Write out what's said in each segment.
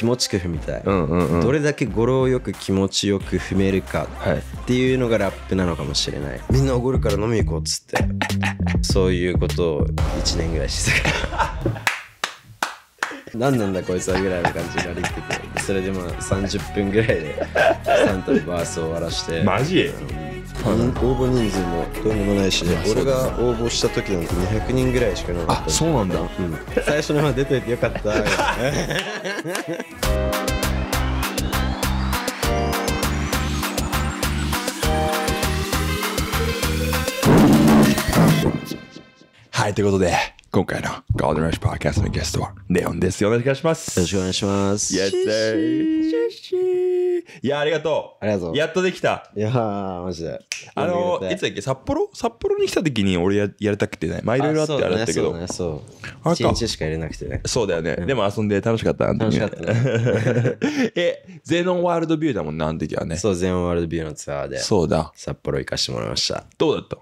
気持ちよく踏みたい、うんうんうん、どれだけ語呂よく気持ちよく踏めるかっていうのがラップなのかもしれない、はい、みんなおごるから飲み行こうっつって そういうことを1年ぐらいしてたから何なんだこいつはぐらいの感じになりきててそれでまあ30分ぐらいでサントリーバースを終わらしてマジはい応募人数もとんでもないし、ね、俺が応募した時なんて200人ぐらいしかなかったあそうなんだ、うん、最初のまま出おいてよかった はいということで今回のゴールデンラッシュパーキャストのゲストはネオンです。よろしくお願いします。よろしくお願いします。Yes, sir. いや、ありがとう。ありがとう。やっとできた。いやー、マジで。あの、いつだっけ、札幌札幌に来た時に俺ややりたくてね。まあ、いろいろあってあれだったけど。そうだね、そうだね。そうか一日しか入れなくてね。そうだよね。でも遊んで楽しかったな、楽しかったね。え、ゼノンワールドビューだもんな、あの時はね。そう、ンワールドビューのツアーでそうだ。札幌行かしてもらいました。どうだった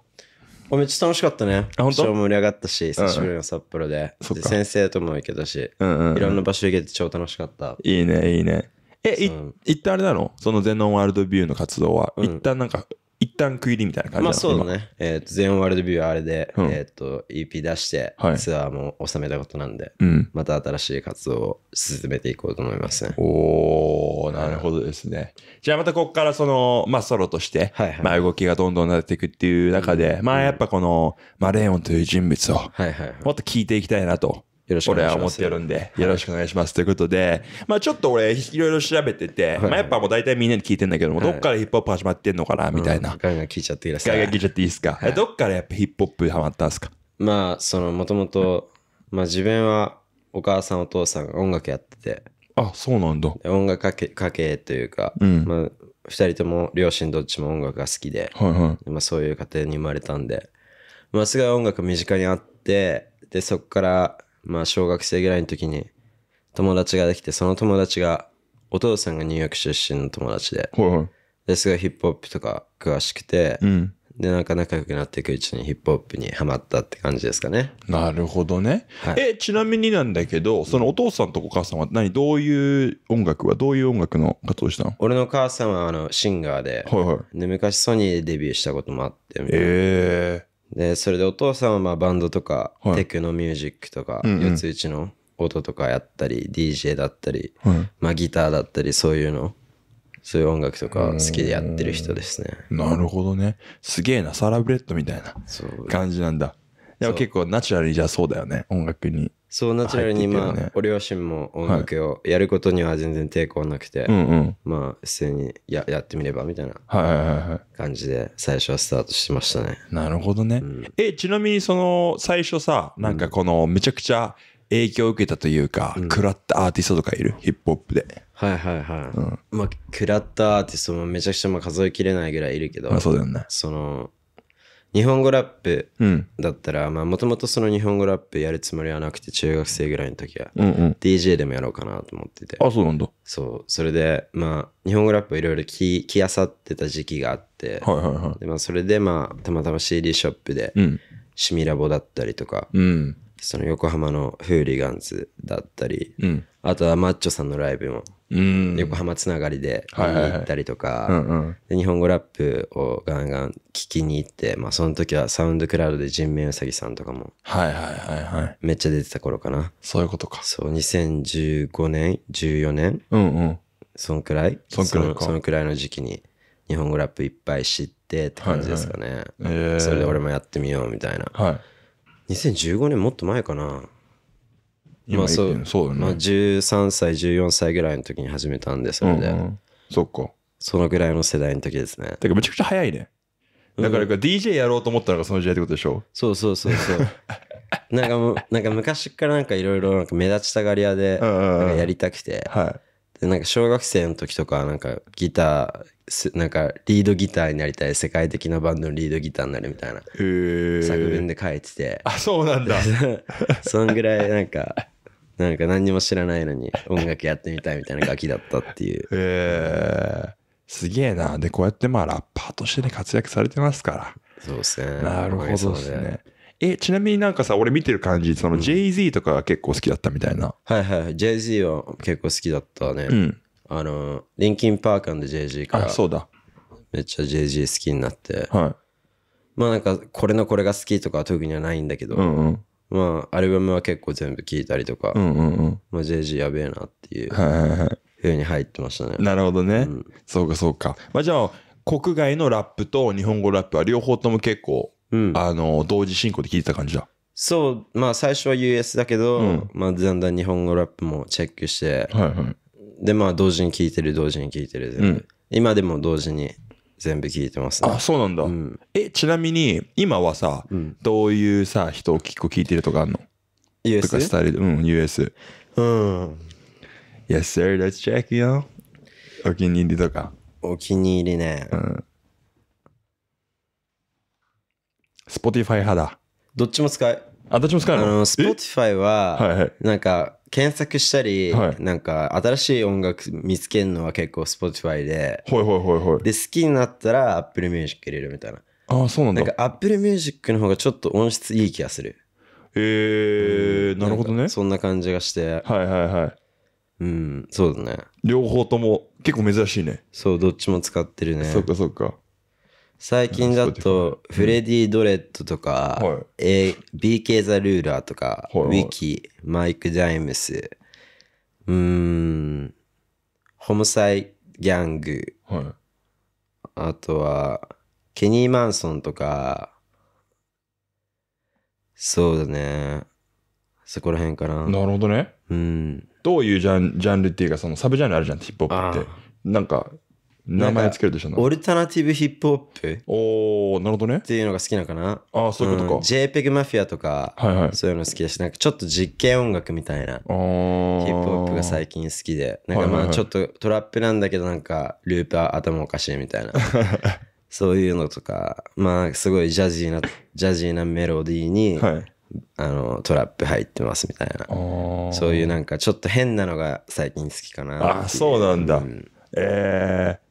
おめっちゃ楽しかったね。あ、本当超盛り上がったし、久しぶりの札幌で。うん、で先生とも行けたし、うんうん、いろんな場所行けて超楽しかった。いいね、いいね。え、い、たんあれなのその全農ワールドビューの活動は、一旦なんか一旦区切りみたいな感じまあそうだね。えっ、ー、と、全ワールドビューはあれで、うん、えっ、ー、と、EP 出して、ツアーも収めたことなんで、はいまた新しい活動を進めていこうと思いますね。おー、なるほどですね。じゃあまたここからその、まあソロとして、はいはい、まあ動きがどんどんなっていくっていう中で、うん、まあやっぱこの、まあレオンという人物を、はいはいはい、もっと聞いていきたいなとよろしくお願いします。俺は思ってるんで、よろしくお願いします。ということで、まあちょっと俺、いろいろ調べてて、まあやっぱもう大体みんなに聞いてんだけども、どっからヒップホップ始まってんのかな、みたいな。ガンガン聞いちゃっていいですかガンガン聞いちゃっていいですか。どっからやっぱヒップホップハマったんですかまあ、その、もともと、まあ自分はお母さんお父さんが音楽やってて、あ、そうなんだ。音楽家系家系というか、うん、まあ2人とも両親どっちも音楽が好きで、はいはいまあ、そういう家庭に生まれたんで、まあ、すごい音楽身近にあってでそこからまあ小学生ぐらいの時に友達ができて、その友達が、お父さんがニューヨーク出身の友達で、はいはい、ですごいヒップホップとか詳しくて、うん、で、なんか仲良くなっていくうちにヒップホップにはまったって感じですかね。なるほどね。はい、え、ちなみになんだけど、そのお父さんとお母さんは何、どういう音楽は、どういう音楽の活動したの俺の母さんはあのシンガーで、はいはい、で昔ソニーでデビューしたこともあって、ええーでそれでお父さんはまあバンドとか、はい、テクノミュージックとか、うんうん、四つ打ちの音とかやったり DJ だったり、はい、まあ、ギターだったりそういうのそういう音楽とか好きでやってる人ですねなるほどねすげえなサラブレッドみたいな感じなんだでも結構ナチュラルにじゃあそうだよね音楽にそうナチュラルにまあ、ごお両親も音楽をやることには全然抵抗なくて、はいまあ普通にややってみればみたいな感じで最初はスタートしましたね。なるほどね。うん、えちなみにその最初さなんかこのめちゃくちゃ影響を受けたというか、うん、食らったアーティストとかいるヒップホップで。はいはいはい。うん、まあ食らったアーティストもめちゃくちゃまあ数えきれないぐらいいるけど、まあ、そうだよね。その日本語ラップだったらもともとその日本語ラップやるつもりはなくて中学生ぐらいの時は、DJ でもやろうかなと思っててあそうなんだそうそれでまあ日本語ラップいろいろききあさってた時期があって、はいはいはいでまあ、それでまあたまたま CD ショップで、シミラボだったりとか、うん、その横浜のフーリガンズだったり、うん、あとはマッチョさんのライブも横浜つながりで見に行ったりとか、日本語ラップをガンガン聞きに行って、まあ、その時はサウンドクラウドで人面うさぎさんとかも、はいはいはいめっちゃ出てた頃かな。そういうことか。そう、2015年、14年、うんうん、そんくらいそんくらいそのくらいの時期に日本語ラップいっぱい知ってって感じですかね。はいはいえー、それで俺もやってみようみたいな。はい、2015年もっと前かな。今言ってるそうよね、まあ、13歳14歳ぐらいの時に始めたんですれで、うんうん、そっかそのぐらいの世代の時ですねてかめちゃくちゃ早いねだから DJ やろうと思ったのがその時代ってことでしょ、うん、そうそうそうそう なんかもなんか昔からなんかいろいろ目立ちたがり屋でなんかやりたくて、うんうんうん、はいでなんか小学生の時とかなんかギターなんかリードギターになりたい世界的なバンドのリードギターになるみたいな作文で書いててあそうなんだ そんぐらいなんかなんか何にも知らないのに音楽やってみたいみたいなガキだったっていう。えー、すげえな。で、こうやってまあラッパーとしてね、活躍されてますから。そうですね。なるほどですね。え、ちなみになんかさ、俺見てる感じ、その j z とかが結構好きだったみたいな。うん、はいはい。j z は結構好きだったね。うん。あの、リンキンパーカンで j z から。あ、そうだ。めっちゃ j z 好きになって。はい。まあなんか、これのこれが好きとかは特にはないんだけど、うんうん、まあ、アルバムは結構全部聴いたりとか、うんうんうん。JG やべえなっていう。ふうに入ってましたね。なるほどね。うん、そうかそうか。まあ、じゃあ、国外のラップと日本語ラップは両方とも結構、うん、あの、同時進行で聴いてた感じだ。そう、まあ、最初は US だけど、うん、まあ、だんだん日本語ラップもチェックして、はいはい。で、まあ、同時に聴いてる、同時に聴いてる、全今でも同時に全部聞いてますね。あ、そうなんだ。うん、え、ちなみに、今はさ、うん、どういうさ、人を結構聞いてるとかあるの ?US? とかスタイル、うん、US。うん。Yes, sir, let's check, yo. u お気に入りとか。お気に入りね。うん。Spotify 派だ。どっちも使う。あ、どっも使うのあの、Spotify は、いなんか、検索したり、なんか、新しい音楽見つけるのは結構 Spotify で、いいいい。で、好きになったら Apple Music 入れるみたいな。ああ、そうなんだ。なんか、Apple Music の方がちょっと音質いい気がする。えー、なるほどね。んそんな感じがして。はいはいはい。うん、そうだね。両方とも結構珍しいね。そう、どっちも使ってるね。そっかそっか。最近だと、フレディ・ドレッドとか、うん BK・ ザ・ルーラーとか、はいウィキ、マイク・ジャイムス、うん、ホモサイ・ギャング、はい、あとは、ケニー・マンソンとか、そうだね。そこら辺かな。なるほどね。うん。どういうジャンジャンルっていうか、そのサブジャンルあるじゃん、ヒップホップって。なんか、名前つけるでしたオルタナティブヒップホップおおなるほどね。っていうのが好きなのかな。ああ、そういうことか。うん、JPEG マフィアとか、はいはい、そういうの好きだし、なんかちょっと実験音楽みたいな、ヒップホップが最近好きで、なんかまあちょっとトラップなんだけど、なんかループは頭おかしいみたいな。そういうのとか、まあすごいジャジーな、ジャジーなメロディーに、はい、あのトラップ入ってますみたいなそういうなんかちょっと変なのが最近好きかなあそうなんだ、うん、えー、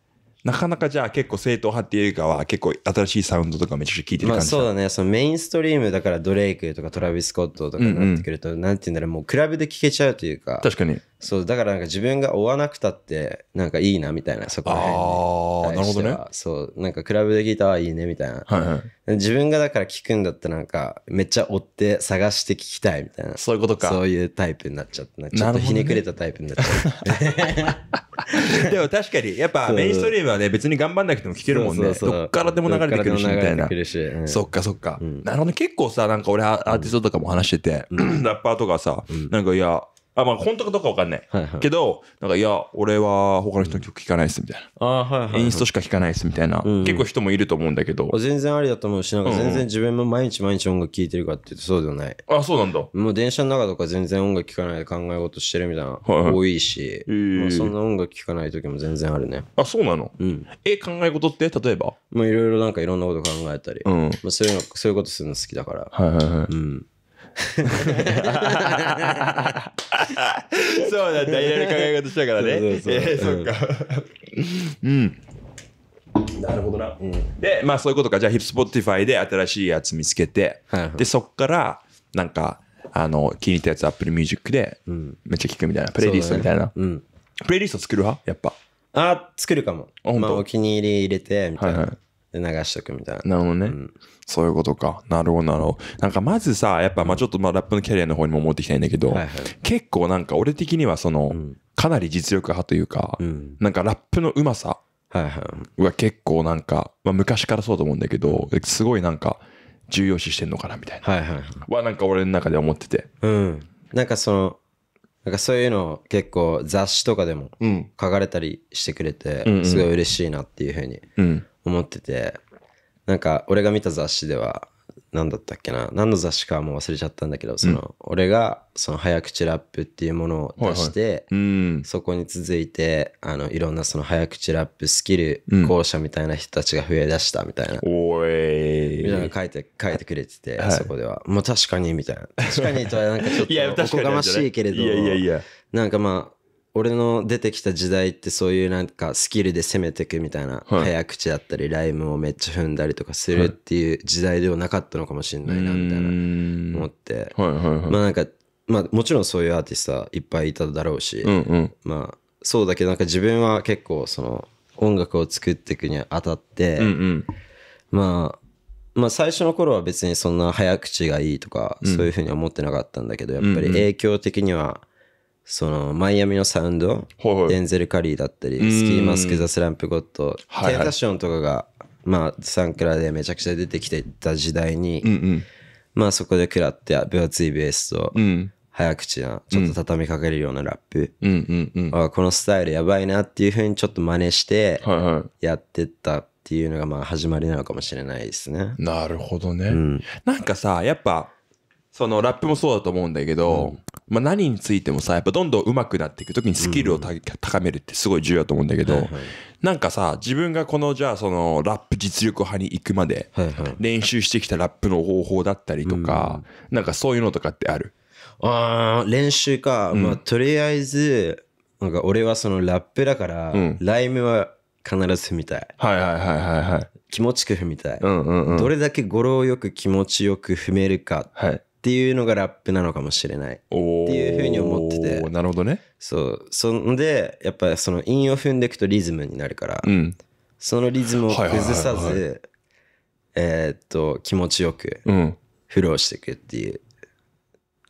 なかなかじゃあ結構正統派っていうかは結構新しいサウンドとかめちゃくちゃ聴いてる感じそうだねそのメインストリームだからドレイクとかトラビス・コットとかになってくると、うんうん、なんて言うんだろうもうクラブでけちゃうというか確かにそうだからなんか自分が追わなくたってなんかいいなみたいなそこら辺になるほどねそうなんかクラブで聞いたはいいねみたいな、はいはい、自分がだから聞くんだったらなんかめっちゃ追って探して聞きたいみたいなそういうことかそういうタイプになっちゃってちょっとひねくれたタイプになっちゃう、ね、でも確かにやっぱメインストリームはね別に頑張んなくても聞けるもんねどっからでも流れてくるしみたいな、うん、そっかそっか、うん、なるほど、結構さなんか俺アーティストとかも話してて、うん、ラッパーとかさ、なんかいやあ、まあ本当かどうかわかんない。はいはい、けど、なんか、いや、俺は他の人の曲聴かないですみたいな。あはいはい、はい、インストしか聴かないですみたいな、うんうん、結構人もいると思うんだけど。全然ありだと思うし、なんか全然自分も毎日毎日音楽聴いてるかっていうとそうではない。あ、そうなんだ。もう電車の中とか全然音楽聴かないで考え事してるみたいな、はい多いし、はいまあ、そんな音楽聴かない時も全然あるね。あ、そうなのうん。え、考え事って例えばまあいろいろなんかいろんなこと考えたり、うんまあ、そういうの、そういうことするの好きだから。はいはいはい。うん そうだんだいろいろ考え方したからねえそっかうんなるほどな、うん、でまあそういうことかじゃあヒップスポティファイで新しいやつ見つけて、はいはい、でそっからなんかあの気に入ったやつアップルミュージックでめっちゃ聞くみたいな、うん、プレイリストみたいな、ねうん、プレイリスト作る派やっぱあ作るかも、まあ、お気に入り入れてみたいな、はいはいで流しとくみたいな。なるほどね、うん、そういうことか。なるほど、なるほど。なんかまずさ、やっぱまあちょっとまあラップのキャリアの方にも思ってきたいんだけど、はいはい、結構なんか俺的にはその、うん、かなり実力派というか、うん、なんかラップのうまさは結構なんか、まあ、昔からそうと思うんだけど、すごいなんか重要視してんのかなみたいな。はいはい、はなんか俺の中で思ってて。うん。なんかその、なんかそういうの結構雑誌とかでも書かれたりしてくれて、すごい嬉しいなっていうふうに思ってて、なんか俺が見た雑誌では、何だったっけな何の雑誌かもう忘れちゃったんだけど、その、俺がその早口ラップっていうものを出して、そこに続いて、あの、いろんなその早口ラップスキル、校舎みたいな人たちが増えだしたみたいな。おい。みたいな書いて、書いてくれてて、そこでは。もう確かに、みたいな。確かにとはなんかちょっと おこがましいけれど、いやいやいや。なんかまあ、俺の出てきた時代ってそういうなんかスキルで攻めてくみたいな、はい、早口だったりライムをめっちゃ踏んだりとかするっていう時代ではなかったのかもしれないなみたいな思って、はいはいはい、まあなんかまあもちろんそういうアーティストはいっぱいいただろうし、うんうん、まあそうだけどなんか自分は結構その音楽を作っていくにあたって、うんうん、まあまあ、最初の頃は別にそんな早口がいいとか、そういうふうに思ってなかったんだけどやっぱり影響的にはそのマイアミのサウンド、はい、デンゼル・カリーだったり、スキーマスク・ザ・スランプ・ゴッド、テンタションとかが、まあ、サンクラでめちゃくちゃ出てきてた時代に、うんうん、まあそこで食らって分厚いベースと、早口な、ちょっと畳みかけるようなラップ、うんうんうん、あこのスタイルやばいなっていうふうにちょっと真似してやってったっていうのがまあ始まりなのかもしれないですね。なるほどね。うん、なんかさやっぱそのラップもそうだと思うんだけど、うんまあ、何についてもさやっぱどんどん上手くなっていく時にスキルを高めるってすごい重要だと思うんだけど、うなんかさ自分がこのじゃあそのラップ実力派に行くまで練習してきたラップの方法だったりとか、うなんかそういうのとかってあるあ練習か、まあ、とりあえずなんか俺はそのラップだから、ライムは必ず踏みたい。はいはいはいはい、はい。気持ちよく踏みたい。うんうんうん、どれだけ語呂よく気持ちよく踏めるかはい。っていうのがラップなのかもしれないっていうふうに思っててなるほどねそうそんでやっぱその韻を踏んでいくとリズムになるから、うん、そのリズムを崩さずえっと気持ちよくフローしていくっていう、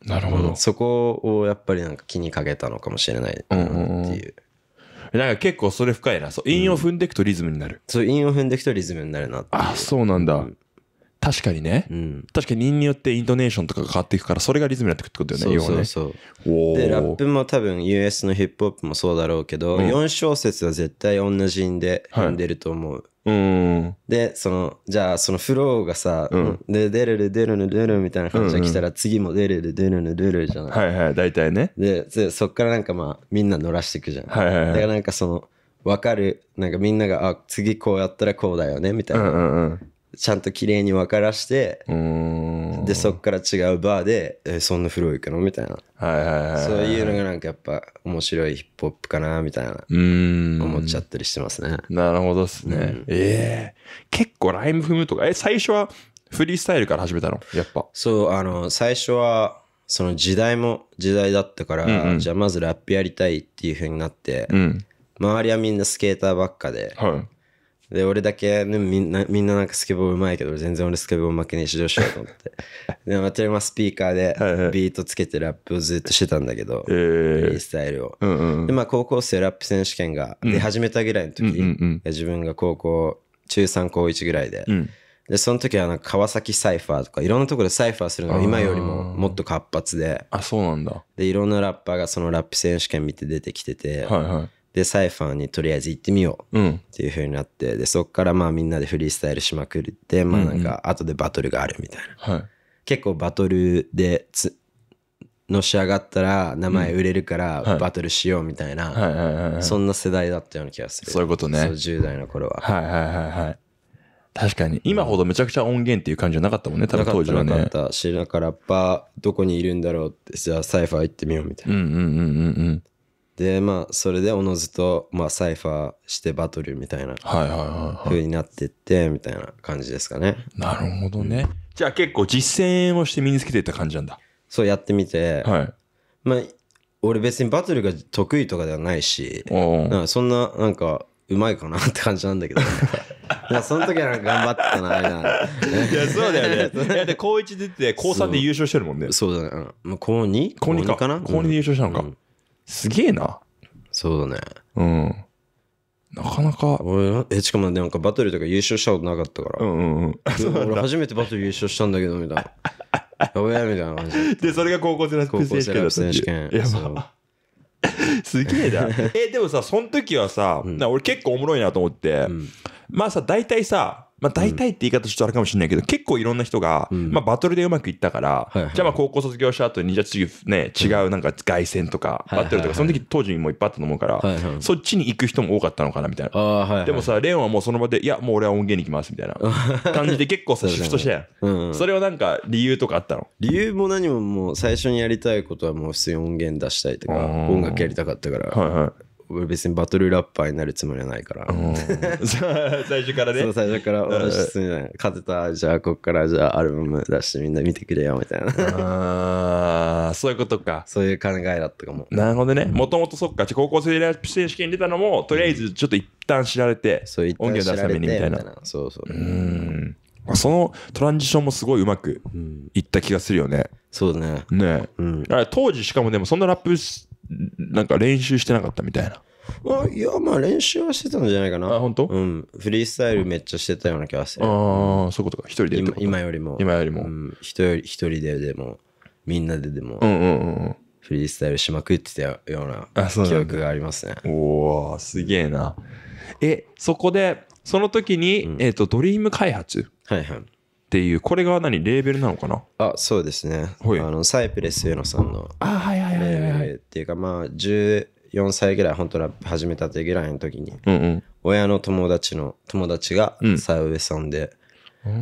うん、なるほど、うん、そこをやっぱりなんか気にかけたのかもしれないっていう,、うん、なんか結構それ深いなそう韻を踏んでいくとリズムになる、そう韻を踏んでいくとリズムになるなってあそうなんだ、確かにね、うん、確かに人によってイントネーションとかが変わっていくからそれがリズムになってくってことだよねそうそうそうでラップも多分 US のヒップホップもそうだろうけど、うん、4小節は絶対同じんで読んでると思う、はいうんでそのじゃあそのフローがさ「うん、で出るる出るる出る」みたいな感じが来たら、次も「出るる出るる出る」じゃないはいはい大体ねでそっからなんかまあみんな乗らしていくじゃん、はいはい、はい、だからなんかその分かるなんかみんなが「あ次こうやったらこうだよね」みたいなちゃんと綺麗に分からしてでそっから違うバーで「えそんな風呂行くの?」みたいな、そういうのがなんかやっぱ面白いヒップホップかなみたいな思っちゃったりしてますねなるほどっすね、うん、ええー、結構ライム踏むとかえ最初はフリースタイルから始めたのやっぱそうあの最初はその時代も時代だったから、うんうん、じゃあまずラップやりたいっていうふうになって、うん、周りはみんなスケーターばっかで、はいで、俺だけ、ね、みんな、みんななんかスケボーうまいけど、全然俺スケボー負けねえし、どうしようと思って。で、まあ、テレマスピーカーでビートつけてラップをずっとしてたんだけど、フ、はいはい、リースタイルを。えーうんうん、で、まあ、高校生ラップ選手権が出始めたぐらいの時、うんうんうん、自分が高校、中3高1ぐらいで、うん、で、その時はなんか川崎サイファーとか、いろんなところでサイファーするのが今よりももっと活発で、あ、そうなんだ。で、いろんなラッパーがそのラップ選手権見て出てきてて、はいはいでサイファーにとりあえず行ってみようっていうふうになって、うん、でそっからまあみんなでフリースタイルしまくってまあなんか後でバトルがあるみたいな、結構バトルでつのし上がったら名前売れるからバトルしようみたいなそんな世代だったような気がするそういうことね10代の頃ははいはいはいはい確かに今ほどめちゃくちゃ音源っていう感じじゃなかったもんね多分当時はねなかっただからやっぱどこにいるんだろうってじゃあサイファー行ってみようみたいなうんうんうんうんうんでまあそれでおのずと、まあ、サイファーしてバトルみたいなふうになってってみたいな感じですかね、なるほどね、じゃあ結構実践をして身につけていった感じなんだそうやってみて、はい、まあ俺別にバトルが得意とかではないしそんななんかうまいかなって感じなんだけど、いやその時は頑張ってたなあれいないやそうだよね いやで高1出て高3で優勝してるもんねそうだねもう高 2? 高2かな高2で優勝したのか、うんすげえな。そうだね。うん。なかなか。俺えしかもなんかバトルとか優勝したことなかったから、うんうんうん。俺初めてバトル優勝したんだけどみたいなやべえみたいな感じ でそれが高校生ラッ高校選手生権だったい選手権やまあ。すげえな。え、でもさ、その時はさ、な俺結構おもろいなと思って、うんまあさ、大体さ、まあ、大体って言い方ちょっとあるかもしれないけど、結構いろんな人が、まあ、バトルでうまくいったから、じゃあまあ高校卒業した後にじゃあ次ね違うなんか凱旋とかバトルとか、その時当時もいっぱいあったと思うから、そっちに行く人も多かったのかなみたいな、でもさレオンはもうその場でいやもう俺は音源に来ますみたいな感じで結構さシフトしたやん、それはなんか理由とかあったの理由も何ももう最初にやりたいことはもう普通に音源出したいとか音楽やりたかったから、はいはい俺別にバトルラッパーになるつもりはないから。最初からね。そう、最初からない勝てた、じゃあこっからじゃあアルバム出してみんな見てくれよみたいな。ああ、そういうことか。そういう考えだったかも。なるほどね。もともとそっか、高校生選手権出たのも、とりあえずちょっと一旦知られて、うん、音源出すためにみたいな。そうそう。うんそのトランジションもすごいうまくいった気がするよね。うん、そうね。ね、うん、当時しかもでもそんなラップなんか練習してなかったみたいな。あいや、まあ練習はしてたんじゃないかな。あ、本当？うん。フリースタイルめっちゃしてたような気がする。ああ、そういうことか。一人で今今よりも。今よりも。うん。人一人ででも、みんなででも。うんうんうん。フリースタイルしまくってたような記憶がありますね。おおすげえな。え、そこで、その時に、うん、えっ、ー、と、ドリーム開発。はいはい。っていう、これが何、レーベルなのかなあ、そうですね。あはいのサイプレス上野さんのあ、はいはいはいはいはい。っていうかまあ14歳ぐらい本当ラップ始めたてぐらいの時にうんうん。親の友達の友達がうんサウェさんで、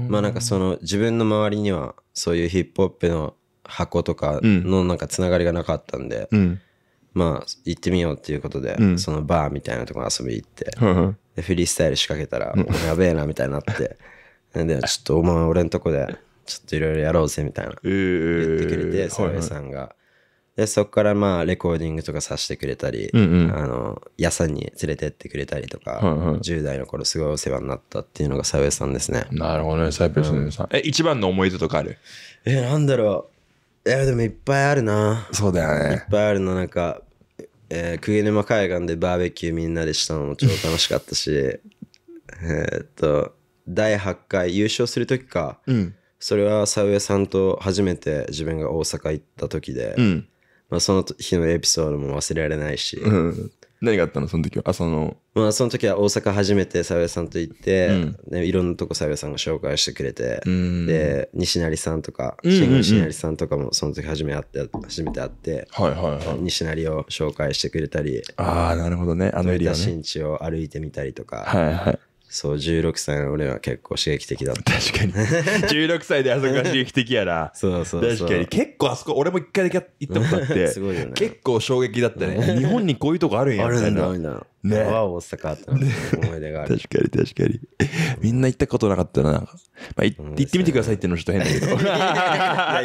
まあなんかその自分の周りにはそういうヒップホップの箱とかのなんかつながりがなかったんで、うん。まあ行ってみようっていうことで、うんそのバーみたいなとこ遊び行って、でフリースタイル仕掛けたら、やべえなみたいになってちょっとお前俺んとこで、ちょっといろいろやろうぜみたいな、言ってくれて、澤、え、部、さんが。でそこからまあレコーディングとかさせてくれたり、うんあの屋さんに連れてってくれたりとか、10代の頃すごいお世話になったっていうのが澤イさんですねなるほどね澤イさん、え一番の思い出とかあるえなんだろういやでもいっぱいあるなそうだよねいっぱいあるの、なんか、えー、沼海岸でバーベキューみんなでしたのも超楽しかったし えっと第8回優勝する時か、うん、それはサウエさんと初めて自分が大阪行った時で、うん、まあ、その日のエピソードも忘れられないし、うん、何があったのその時はあそのまあその時は大阪初めてサウエさんと行って、うん、いろんなとこサウエさんが紹介してくれて、で西成さんとか新西成さんとかもその時初め会って初めて会って、はいはいはい、西成を紹介してくれたりああなるほどねあのエリア、ね、新地を歩いてみたりとかはいはいそう、16歳の俺は結構刺激的だった。確かに。16 歳であそこが刺激的やな。そうそう確かに。結構あそこ、俺も一回だけ行ったことあって、すごいよね、結構衝撃だったね。日本にこういうとこあるんやみたいな。あるんだ、みたいな。ね。は大阪って思い出がある。確かに確かに。みんな行ったことなかったな。まあ、行ってみてくださいっていうのちょっと変だけど。行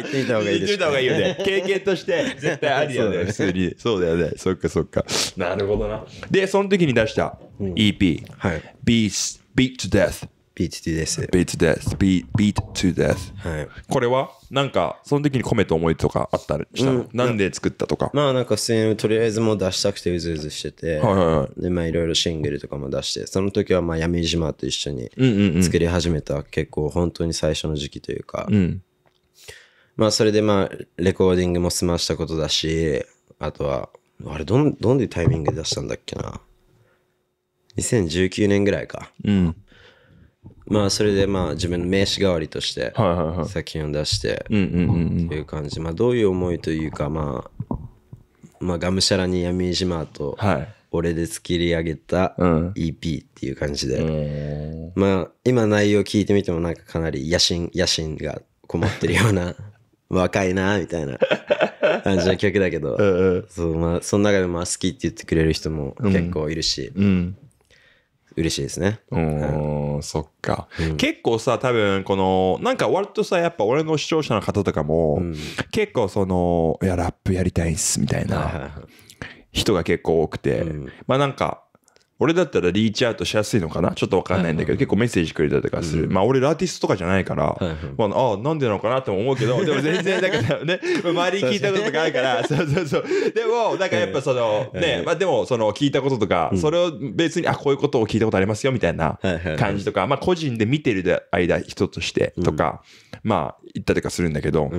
ってみた方がいい。行ってみた方がいいよね。経験として絶対ありやね。普通に。そうだよね。そっかそっか。なるほどな。で、その時に出した EP。はい。Beast。beat to death。beat to death。beat to death。beat, beat to death。はい。これはなんか、その時に込めた思いとかあったりしたの、うんなんで作ったとか。まあなんか普通にとりあえずもう出したくてうずうずしてて、はいはいはでまあいろいろシングルとかも出して、その時はまあ闇島と一緒にうんうんうん。作り始めた結構本当に最初の時期というか、うん。まあそれでまあレコーディングも済ましたことだし、あとは、あれどん、どんでタイミングで出したんだっけな。2019年ぐらいか。うん。まあそれでまあ自分の名刺代わりとして作品を出してっていう感じまあどういう思いというかまあまあがむしゃらに闇島と俺で作り上げた EP っていう感じでまあ今内容聞いてみてもなんかかなり野心野心がこもってるような 若いなみたいな感じの曲だけどそうまあその中でも好きって言ってくれる人も結構いるし、うんうん嬉しいですね。うん、そっか、結構さ、多分この、なんか割とさ、やっぱ俺の視聴者の方とかも、結構その、いや、ラップやりたいっす、みたいな人が結構多くて、まあなんか、俺だったらリーチアウトしやすいのかなちょっとわかんないんだけど、結構メッセージくれたりとかする。まあ俺ラーティストとかじゃないから、まあ、あなんでなのかなって思うけど、でも全然、だからね、周り聞いたこととかあるから、そうそうそう。でも、なんかやっぱその、ね、まあでも、その聞いたこととか、それを別に、あ、こういうことを聞いたことありますよみたいな感じとか、まあ個人で見てる間、人としてとか、まあ言ったりとかするんだけど、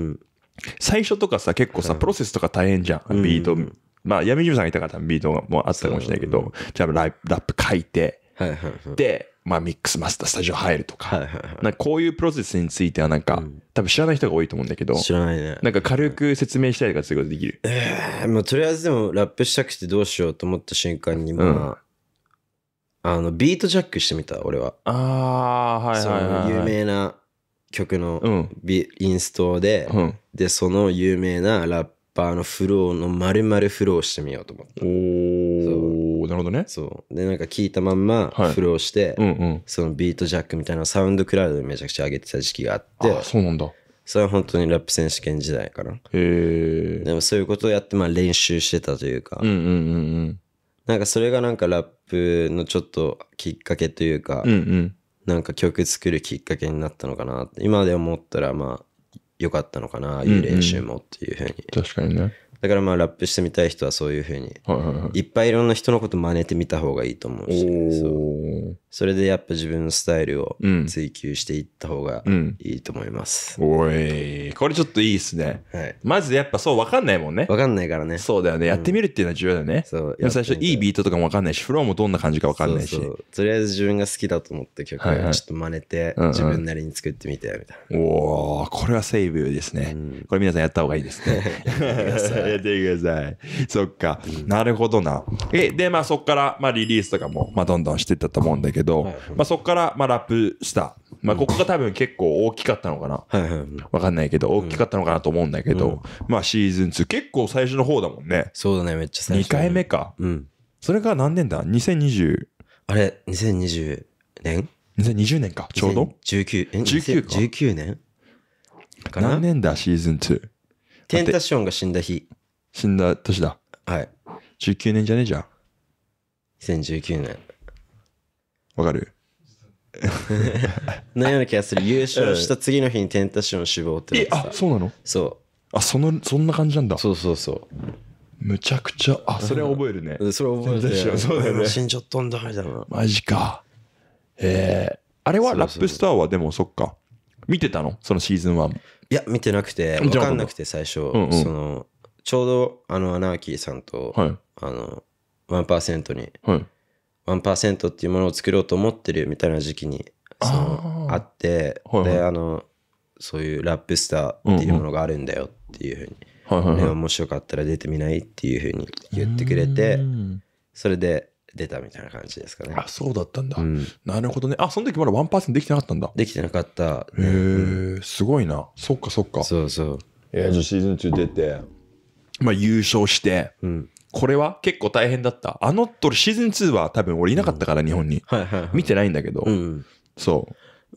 最初とかさ、結構さ、プロセスとか大変じゃん。ビートまあ、闇ジさんがいたからビートもあったかもしれないけど、じゃあラップ書いて、はいはいはい、で、まあ、ミックスマスタースタジオ入るとか、なんかこういうプロセスについてはなんか、多分知らない人が多いと思うんだけど、知らないね。なんか軽く説明したりとかそういうことできる。ええもうとりあえずでもラップしたくてどうしようと思った瞬間に、まあ、あの、ビートジャックしてみた、俺は。ああ、はい、はいはい有名な曲のビ、うん、インストで、で、その有名なラップパーのフローの丸々フローしてみようと思ったおなるほどねそうでなんか聞いたまんまフローして、はいうんうん、そのビートジャックみたいなサウンドクラウドでめちゃくちゃ上げてた時期があってそうなんだそれは本当にラップ選手権時代かなへえ。でもそういうことをやってまあ練習してたというかうんうんうんうんなんかそれがなんかラップのちょっときっかけというか、うんうん、なんか曲作るきっかけになったのかなって今で思ったらまあ良かったのかな、いう練習もっていうふうに。確かにね。だからまあラップしてみたい人はそういうふうに、はいはいはい、いっぱいいろんな人のこと真似てみた方がいいと思うし、おそれでやっぱ自分のスタイルを追求していった方がいいと思います。うん、おい、これちょっといいっすね。はい、まずやっぱそう分かんないもんね。分かんないからね。そうだよね。やってみるっていうのは重要だよね。うん、そう最初いいビートとかも分かんないし、フローもどんな感じか分かんないし。そうそうとりあえず自分が好きだと思った曲をちょっと真似て、自分なりに作ってみてみたいな。おお、これはセーブですね、うん、これ皆さんやった方がいいですね。やってください。そっか、なるほどな。え、で、まあそっから、まあリリースとかも、まあどんどんしていったと思うんだけど、けど、はいまあ、そこからまあラップした、まあ、ここが多分結構大きかったのかな、分かんないけど大きかったのかなと思うんだけど、うん、まあ、シーズン2結構最初の方だもんねそうだねめっちゃ最初2回目か、うん、それが何年だ2020あれ2020年2020年かちょうど19 19か19年何年だシーズン2テンタションが死んだ日死んだ年だはい19年じゃねえじゃん2019年わかる悩む 気がする。優勝した次の日にテンタション死亡ってえ、あ、そうなのそう。あ、その、そんな感じなんだ。そうそうそう。むちゃくちゃ、あ、それは覚えるね。それは覚える、ね。そうだよね。死んじゃったんだ、みたいな。マジか。ええー、あれはラップスターはでもそっか。見てたのそのシーズン1。いや、見てなくて、わかんなくて最初、うんうん、その、ちょうどあのアナーキーさんと、はい、あの、1%に、はい、1%っていうものを作ろうと思ってるみたいな時期にそのあって、はいはい、であのそういうラップスターっていうものがあるんだよっていうふうに、うんうんはいはいね、面白かったら出てみないっていうふうに言ってくれてそれで出たみたいな感じですかねあそうだったんだ、うん、なるほどねあその時まだ1%できてなかったんだできてなかった、ね、へえ、すごいなそっかそっかそうそうえじゃあシーズン2出てまあ優勝して、うん、これは結構大変だった。あの、俺シーズン2は多分俺いなかったから、うん、日本に、はいはいはい。見てないんだけど。うん、そ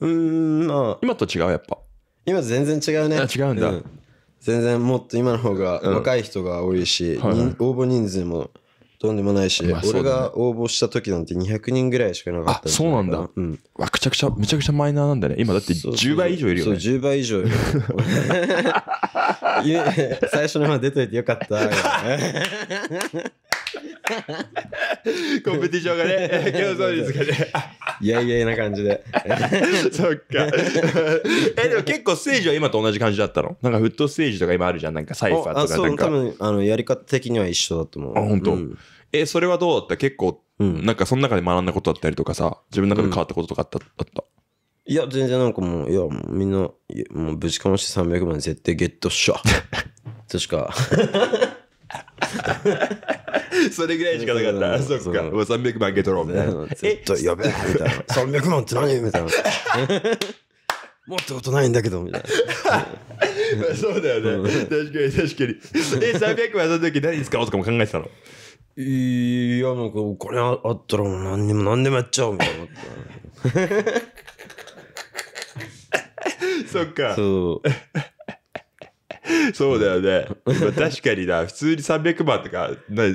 う。うん、まあ。今と違う、やっぱ。今全然違うね。違うんだ。全然もっと今の方が若い人が多いし、はいはい、応募人数も。とんでもないし、まあ俺が応募した時なんて200人ぐらいしかなかったあそうなんだうんわくちゃくちゃめちゃくちゃマイナーなんだね今だって10倍以上いるよねそう10倍以上いる 最初のまま出といてよかった コンペティションがね、競争率がね。いやいやな感じで。そっか。え、でも結構ステージは今と同じ感じだったのなんかフットステージとか今あるじゃん。なんかサイファーとかなんか。多分、あの、やり方的には一緒だと思う。あ、本当。うん、え、それはどうだった結構、うん、なんかその中で学んだことだったりとかさ、自分の中で変わったこととかあった、うん、あったいや、全然なんかもう、いや、みんな、もうぶちかまして300万絶対ゲットっしょ。確か。それぐらいしかなかった。そっか。300万ゲットローみたいな。えっとやべえ、みたいな。300万って何みたいな。持 ったことないんだけど、みたいな。そうだよね。確かに確かに。え、300万の時何使おうとかも考えてたのいや、なんかお金あったら何でも何でもやっちゃうみたいな。そっか。そう。そうだよね。確かにな、普通に300万とか、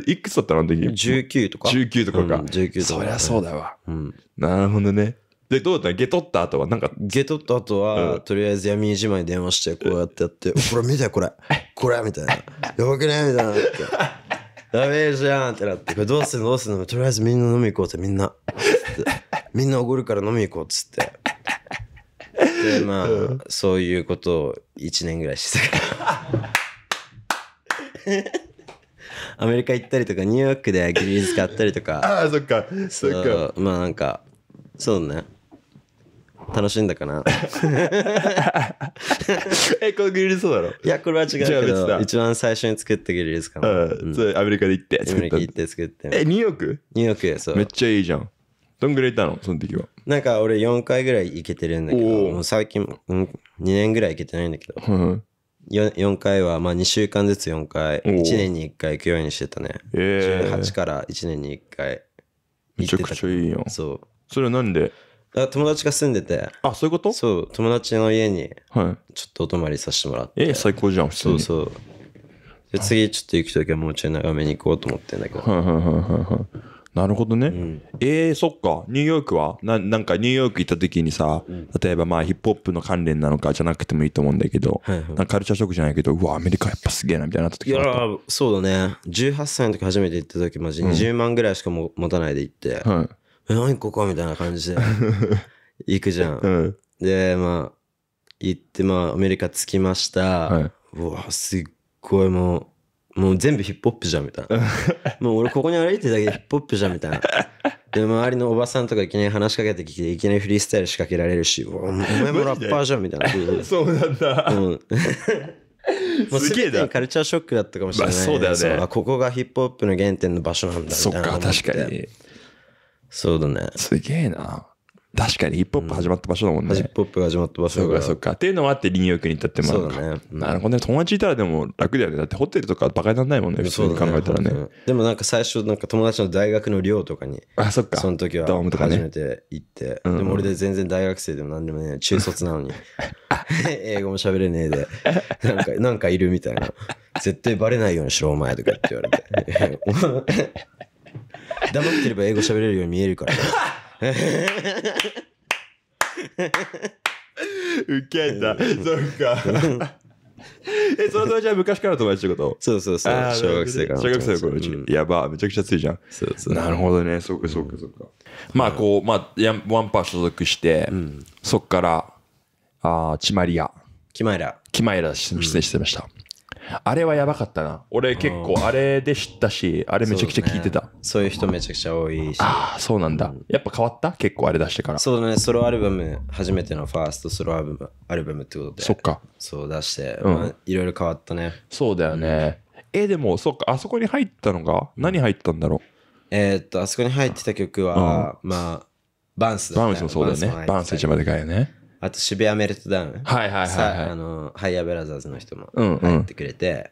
いくつだったの時 ?19 とか。19とかか。うん、19か。そりゃそうだわ。うん、なるほどね。で、どうだったゲトった後は、なんか。ゲトった後は、うん、とりあえず闇市場に電話して、こうやってやって、これ見て、これ。これみたいな。やばくないみたいな。ダメじゃんってなって、これどうするのどうするのとりあえずみんな飲み行こうって、みんな。みんなおごるから飲み行こうっつって。で、まあ、そういうことを1年ぐらいしてたから。アメリカ行ったりとか、ニューヨークでギリーズ買ったりとか。ああ、そっか。そっか。まあなんか、そうね。楽しんだかな えこのグリルそうだろいやこれは違うけど一番最初に作ったグリルですかな、うん、うん、それアメリカで行って作ったアメリカ行って作ってえニューヨークニューヨークそうめっちゃいいじゃんどんぐらいいたのその時は。なんか俺4回ぐらい行けてるんだけど、もう最近、うん、2年ぐらい行けてないんだけど、うん、4, 4回はまあ2週間ずつ4回、1年に1回行くようにしてたね。えー、18から1年に1回めちゃくちゃいいやん。そう。それはなんで友達が住んでて。あ、そういうことそう、友達の家に、はい。ちょっとお泊まりさせてもらって。えー、最高じゃん、普通に。そうそう。で、次ちょっと行くときはもうちょい長めに行こうと思ってんだけど。はいはいはいはい。なるほどね。うん、ええー、そっか。ニューヨークはななんかニューヨーク行った時にさ、うん、例えばまあヒップホップの関連なのかじゃなくてもいいと思うんだけど、はいはい、なんかカルチャーショックじゃないけど、うわ、アメリカやっぱすげえなみたいなった時いやそうだね。18歳の時初めて行った時、マジ20万ぐらいしか持たないで行って、はい、え、何ここみたいな感じで 行くじゃん。うん、で、まあ、行って、まあ、アメリカ着きました。はい、うわ、すっごいもう、もう全部ヒップホップじゃんみたいな。もう俺ここに歩いてるだけでヒップホップじゃんみたいな。で、周りのおばさんとかいきなり話しかけてきて、いきなりフリースタイル仕掛けられるし、お前も ラッパーじゃんみたいな。そうなんだ。うん。もうすげえだ。カルチャーショックだったかもしれない、ね、まあ、そうだよね。ここがヒップホップの原点の場所なんだみたいな。そっか、確かに。そうだね。すげえな。確かにヒップホップ始まった場所だもんね。ヒップホップ始まった場所だそうか、そうか。っていうのもあって、ニューヨークに行ったってもそうだね。なるほどね。友達いたらでも楽だよね。だってホテルとかバカにならないもんね。普通に考えたらね。ねでもなんか最初、なんか友達の大学の寮とかに、あ、そっか。その時は、初めて行って、ね、でも俺で全然大学生でもなんでもね、中卒なのに。英語も喋れねえで、なんか、なんかいるみたいな。絶対バレないようにしろ、お前とかって言われて。黙ってれば英語喋れるように見えるから、ね。ウケた。そっか。え、その友達は昔から友達ってことそうそうそう。小学生から。小学生の頃うち、ん。やば、めちゃくちゃついじゃん。そうそう。なるほどね。そっかそっかそっか。まあこう、まあ、ワンパー所属して、うん、そっから、あチマリア。キマイラ。キマイラ出演してました。うんあれはやばかったな。俺結構あれで知ったし、あれめちゃくちゃ聞いてた。そう、ね,、いう人めちゃくちゃ多いし。ああ、そうなんだ。やっぱ変わった結構あれ出してから。そうだね、ソロアルバム、初めてのファーストソロアルバムアルバムってことで。そっか。そう出して、うんまあ、いろいろ変わったね。そうだよね。え、でも、そっか、あそこに入ったのが、何入ったんだろうえー、っと、あそこに入ってた曲は、うん、まあ、バンスだ、ね、バンスもそうだよね。バンス一番でかいよね。あと渋谷メルトダウン。はいはいはい、はいあの、ハイヤーブラザーズの人も入ってくれて、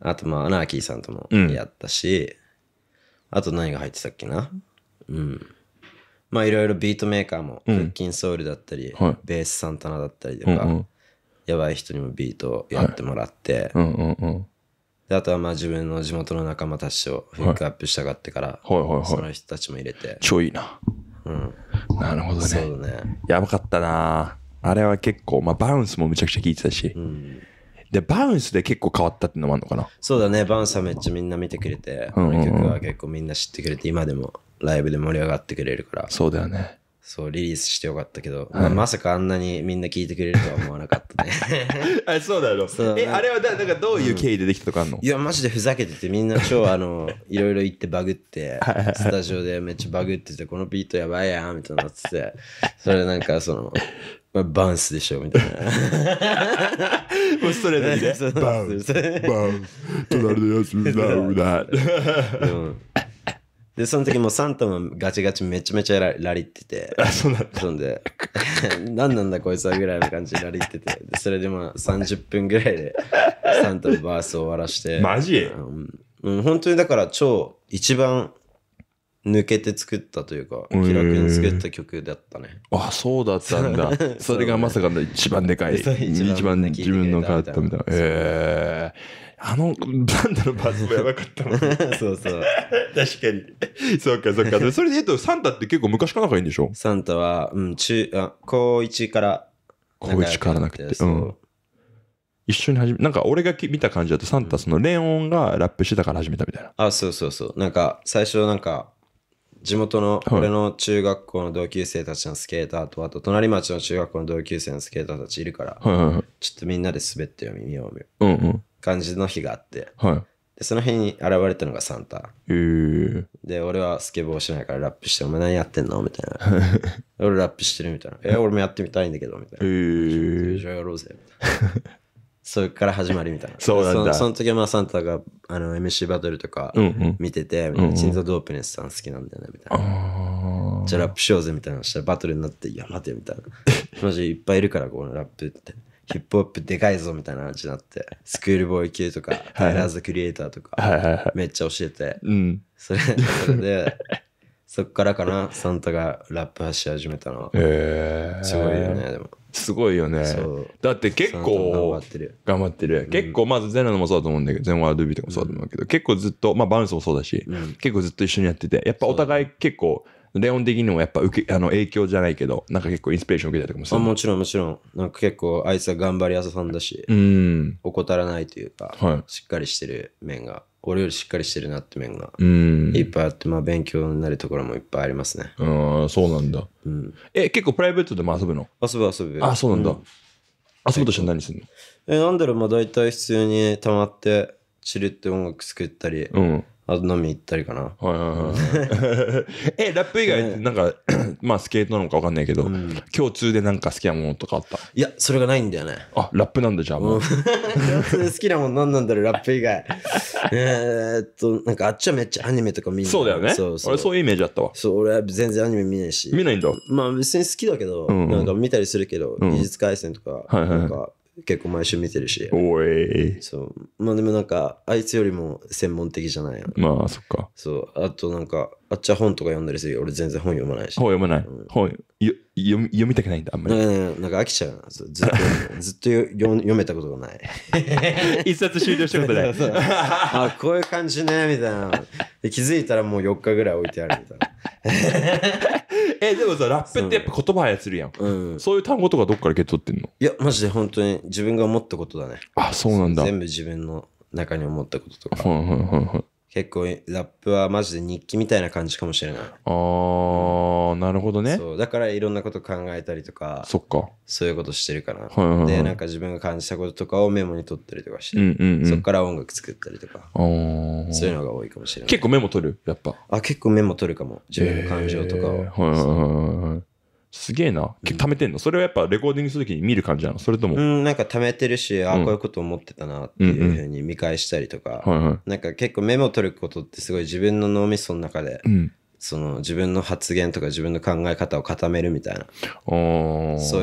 うんうん、あとまあ、アナーキーさんともやったし、うん、あと何が入ってたっけなうん。まあ、いろいろビートメーカーも、腹ッキンソウルだったり、うん、ベースサンタナだったりとか、やばい人にもビートをやってもらって、はいうんうんうんで、あとはまあ自分の地元の仲間たちをフックアップしたがってから、はい、その人たちも入れて。超いいな。うん、なるほどねそうだねやばかったなあれは結構、まあ、バウンスもめちゃくちゃ聞いてたし、うん、でバウンスで結構変わったってのもあるのかなそうだねバウンスはめっちゃみんな見てくれて、うんうんうん、この曲は結構みんな知ってくれて今でもライブで盛り上がってくれるからそうだよねそう、リリースしてよかったけど、はいまあ、まさかあんなにみんな聞いてくれるとは思わなかったね。あそうだろ うえあれはだなんかどういう経緯でできたとかあんの、いや、マジでふざけてて、みんな超あの、いろいろ言ってバグって、スタジオでめっちゃバグってて、このビートやばいやん、みたいになってて、それなんかその、まあ、バンスでしょ、みたいな。もうストレートにねそうバンス。ウン隣のやつうだうだうんで、その時もサンタもガチガチめちゃめちゃララリってて。あ、そうなんだ。そんで、何なんだこいつはぐらいの感じでラリってて。で、それでまあ30分ぐらいでサンタのバースを終わらして。マジ、うん、本当にだから超一番抜けて作ったというか、気楽に作った曲だったね。あ、そうだったんだ。それがまさかの一番でかい。一番自分の変わったんだ。へえーあの、バンダのバズもやばかったもん、ね、そうそう。確かに。そうか、そうか。それで言うと、サンタって結構昔から仲いいんでしょサンタは、うん、中、あ高1から。高1からなくて。うん。一緒に始め、なんか俺が見た感じだと、サンタ、その、レオンがラップしてたから始めたみたいな。あ、そうそうそう。なんか、最初なんか、地元の俺の中学校の同級生たちのスケーターと、あと隣町の中学校の同級生のスケーターたちいるから、ちょっとみんなで滑ってよ、見ようよ。うんうん。感じの日があって、はい、でその日に現れたのがサンタ、で俺はスケボーしないからラップして「お前何やってんの?」みたいな「俺ラップしてる」みたいな「え俺もやってみたいんだけど」みたいな「えじゃあやろうぜ」それから始まりみたいな。そうなんだそ。その時はまあサンタがあの MC バトルとか見てて、うんうん、チンザ・ドープネスさん好きなんだよね、みたいな。じゃあラップしようぜみたいなしたらバトルになって、いや待てみたいな。マジいっぱいいるから、このラップって。ヒップホップでかいぞみたいな話になって、スクールボーイ系とか、タイラーズ・クリエイターとか、めっちゃ教えて、うん、それで、そっからかな、サンタがラップ発し始めたの。えー、すごいよね、でも。すごいよね。だって結構頑張ってる。頑張ってる。結構まずゼナのもそうだと思うんだけど、ゼンワールドビーとかもそうだと思うけど、結構ずっと、まあバウンスもそうだし、結構ずっと一緒にやってて、やっぱお互い結構、レオン的にもやっぱ受けあの影響じゃないけど、なんか結構インスピレーション受けたりとかもするあもちろんもちろん。なんか結構あいつは頑張り屋さんだし、うん、怠らないというか、はい、しっかりしてる面が、俺よりしっかりしてるなって面が、うん、いっぱいあって、まあ勉強になるところもいっぱいありますね。ああ、そうなんだ、うん。え、結構プライベートでも遊ぶの遊ぶ遊ぶ。あ、そうなんだ。うん、遊ぶとして何するのえ、なんだろう、まあ大体普通に溜まって、チルって音楽作ったり、うんあと飲み行ったりかな。え、ラップ以外、なんか、まあスケートなのかわかんないけど、うん、共通でなんか好きなものとかあったいや、それがないんだよね。あ、ラップなんだじゃあもう。好きなもん何なんだろう、ラップ以外。えっと、なんかあっちはめっちゃアニメとか見ない。そうだよね。そうそう。俺そういうイメージあったわ。そう、俺は全然アニメ見ないし。見ないんだ。まあ別に好きだけど、うんうん、なんか見たりするけど、うん、技術回線とか、うなんか、はいはい結構毎週見てるし。おい。そう。まあでもなんか、あいつよりも専門的じゃないまあ、そっか。そう。あとなんか、あっちは本とか読んだりするよ。俺全然本読まないし。本読まない。うん、本読読みたくないんだ、あんまり。なんか飽きちゃう。ずっと ずっと読読めたことがない。一冊終了したことない。そうそうあ、こういう感じね、みたいな。で気づいたらもう4日ぐらい置いてあるみたいな。え、でもさ、ラップってやっぱ言葉操るやん。うん、そういう単語とかどっから受け取ってんのいや、マジで本当に自分が思ったことだね。あ、そうなんだ。全部自分の中に思ったこととか。はいはいはい。結構ラップはマジで日記みたいな感じかもしれない。あー、なるほどね。そうだからいろんなこと考えたりとか、そっか。そういうことしてるかな。はいはいはいで、なんか自分が感じたこととかをメモに取ったりとかして、うんうんうんそっから音楽作ったりとか、あそういうのが多いかもしれない。結構メモ取るやっぱ。あ、結構メモ取るかも。自分の感情とかを。ーはいはいはいはい。すげえな。貯めてんの、それはやっぱレコーディングするときに見る感じなのそれとも。うん、なんか貯めてるし、あ、こういうこと思ってたなっていうふうに見返したりとか、うんうん、なんか結構メモ取ることってすごい自分の脳みその中で、うん、その自分の発言とか自分の考え方を固めるみたいな、そう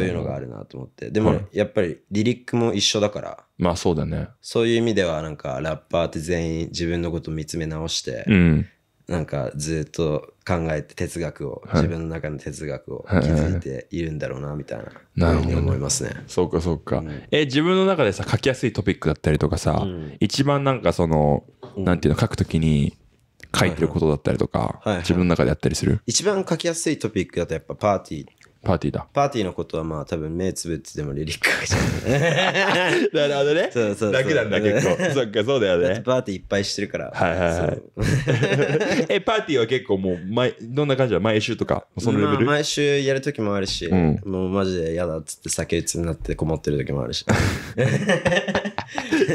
いうのがあるなと思って。でも、やっぱりリリックも一緒だから、まあそうだね。そういう意味ではなんかラッパーって全員自分のこと見つめ直して、うん、なんかずっと考えて哲学を、はい、自分の中の哲学を気づいているんだろうなみたいな、はいはい、な思いますね。そうかそうか。うん、え自分の中でさ書きやすいトピックだったりとかさ、うん、一番なんかその、うん、なんていうの書くときに書いてることだったりとか、はいはい、自分の中でやったりする、はいはい、一番書きやすいトピックだとやっぱパーティーパーティーだ。パーティーのことはまあ多分目つぶってでもリリック書いてる。なるほどね。そうそう楽なんだ結構。そっかそうだよね。パーティーいっぱいしてるから。はいはいはい。え、パーティーは結構もう毎、どんな感じだ毎週とか、そのレベル、毎週やる時もあるし、もうマジで嫌だっつって酒うつになってこもってる時もあるし。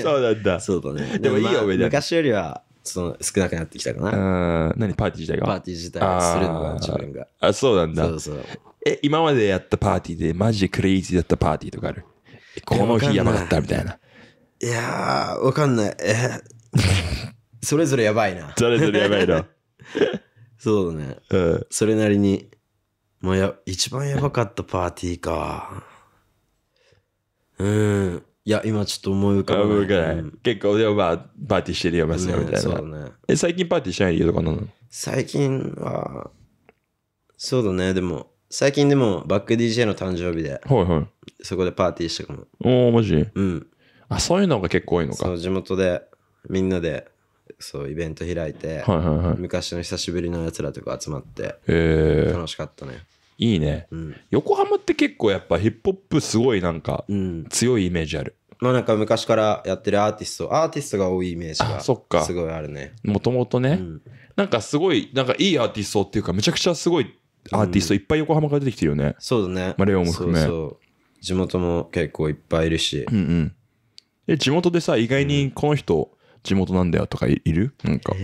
そうなんだ。そうだね。でもいいよまあ上田昔よりはその少なくなってきたかな。あー何パーティー自体がパーティー自体するのが自分が。あ、そうなんだ。そうそう。え、今までやったパーティーでマジでクレイジーだったパーティーとかあるこの日やばかったみたいな。いやー、わかんない。え それぞれやばいな。それぞれやばいな。そうだね。うん。それなりに。もうや、一番やばかったパーティーか。うん。いや、今ちょっと思い浮かぶ。ない。いうん、結構、でもまあ、パーティーしてるよ、ますよ、みたいな。そうね。え、最近パーティーしない理由とかなの最近は、そうだね、でも、最近でもバック DJ の誕生日で、はいはい、そこでパーティーしたかも。おお、マジうん。あ、そういうのが結構多いのか。そう、地元でみんなでそうイベント開いて、はいはいはい、昔の久しぶりのやつらとか集まって、え楽しかったね。いいね、うん、横浜って結構やっぱヒップホップすごいなんか強いイメージある。まあなんか昔からやってるアーティスト、アーティストが多いイメージがすごいあるね。もともとね、うん、なんかすごい、なんかいいアーティストっていうか、めちゃくちゃすごいアーティストいっぱい横浜から出てきてるよね。そうだね。まあ、レオンも含め。そうそう地元も結構いっぱいいるし。うんうん。え、地元でさ、意外にこの人、地元なんだよとかいるなんか。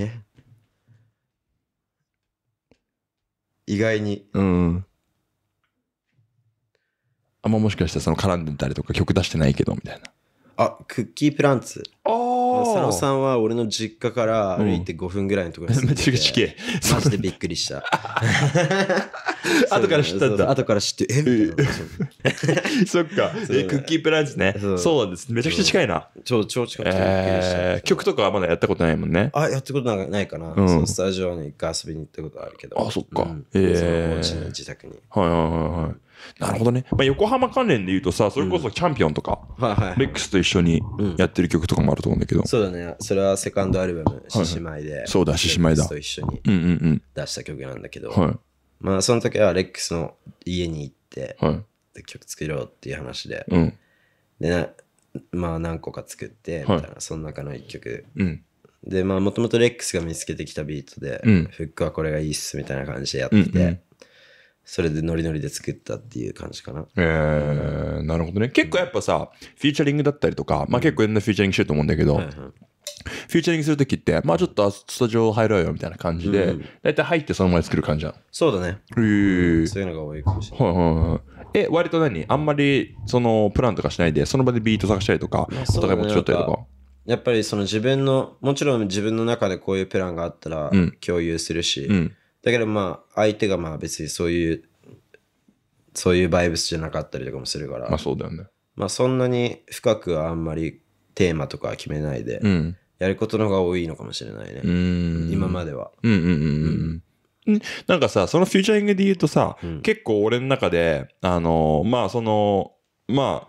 意外に。うん。あんまもしかしたらその絡んでたりとか曲出してないけどみたいな。あ、クッキープランツ。ああ佐野さんは俺の実家から歩いて5分ぐらいのところに住んでて、う ん、マジでびっくりした 後から知ったんだ後から知ってえっ そっかえクッキープランチねそうなんですめちゃくちゃ近いな超超近くくえー、曲とかはまだやったことないもんねあやったことないかな、うん、そのスタジオに一回遊びに行ったことあるけどあそっか、うん、ええー、自宅にはいはいはいはいなるほどね。まあ、横浜関連で言うとさ、それこそチャンピオンとか、うんはいはいレックスと一緒にやってる曲とかもあると思うんだけど。うん、そうだね。それはセカンドアルバム、獅子舞で、い。そうだ、獅子舞だ。と一緒に出した曲なんだけど、うんうんうん、まあ、その時はレックスの家に行って、はい、曲作ろうっていう話で、うん、でな、まあ、何個か作って、みたいな、はい、その中の一曲。うんで、まあ、もともとレックスが見つけてきたビートで、フックはこれがいいっすみたいな感じでやってて、うんうんそれでノリノリで作ったっていう感じかな。えー、なるほどね。結構やっぱさ、フィーチャリングだったりとか、まあ結構いろんなフィーチャリングしてると思うんだけど、はいはいフューチャリングするときって、まあちょっとスタジオ入ろうよみたいな感じで、大、体、入ってそのまま作る感じじゃん。そうだね。えー、そういうのが多いかもしれない。え、割と何あんまりそのプランとかしないで、その場でビート探したりとか、お互い持ち寄ったりとか。やっぱりその自分の、もちろん自分の中でこういうプランがあったら共有するし、うんうんだけどまあ、相手がまあ別にそういう、そういうバイブスじゃなかったりとかもするから。まあそうだよね。まあそんなに深くはあんまりテーマとか決めないで、うん、やることの方が多いのかもしれないね。今までは。うんうんうんうん。うん、なんかさ、そのフューチャリングで言うとさ、うん、結構俺の中で、あのー、まあその、まあ、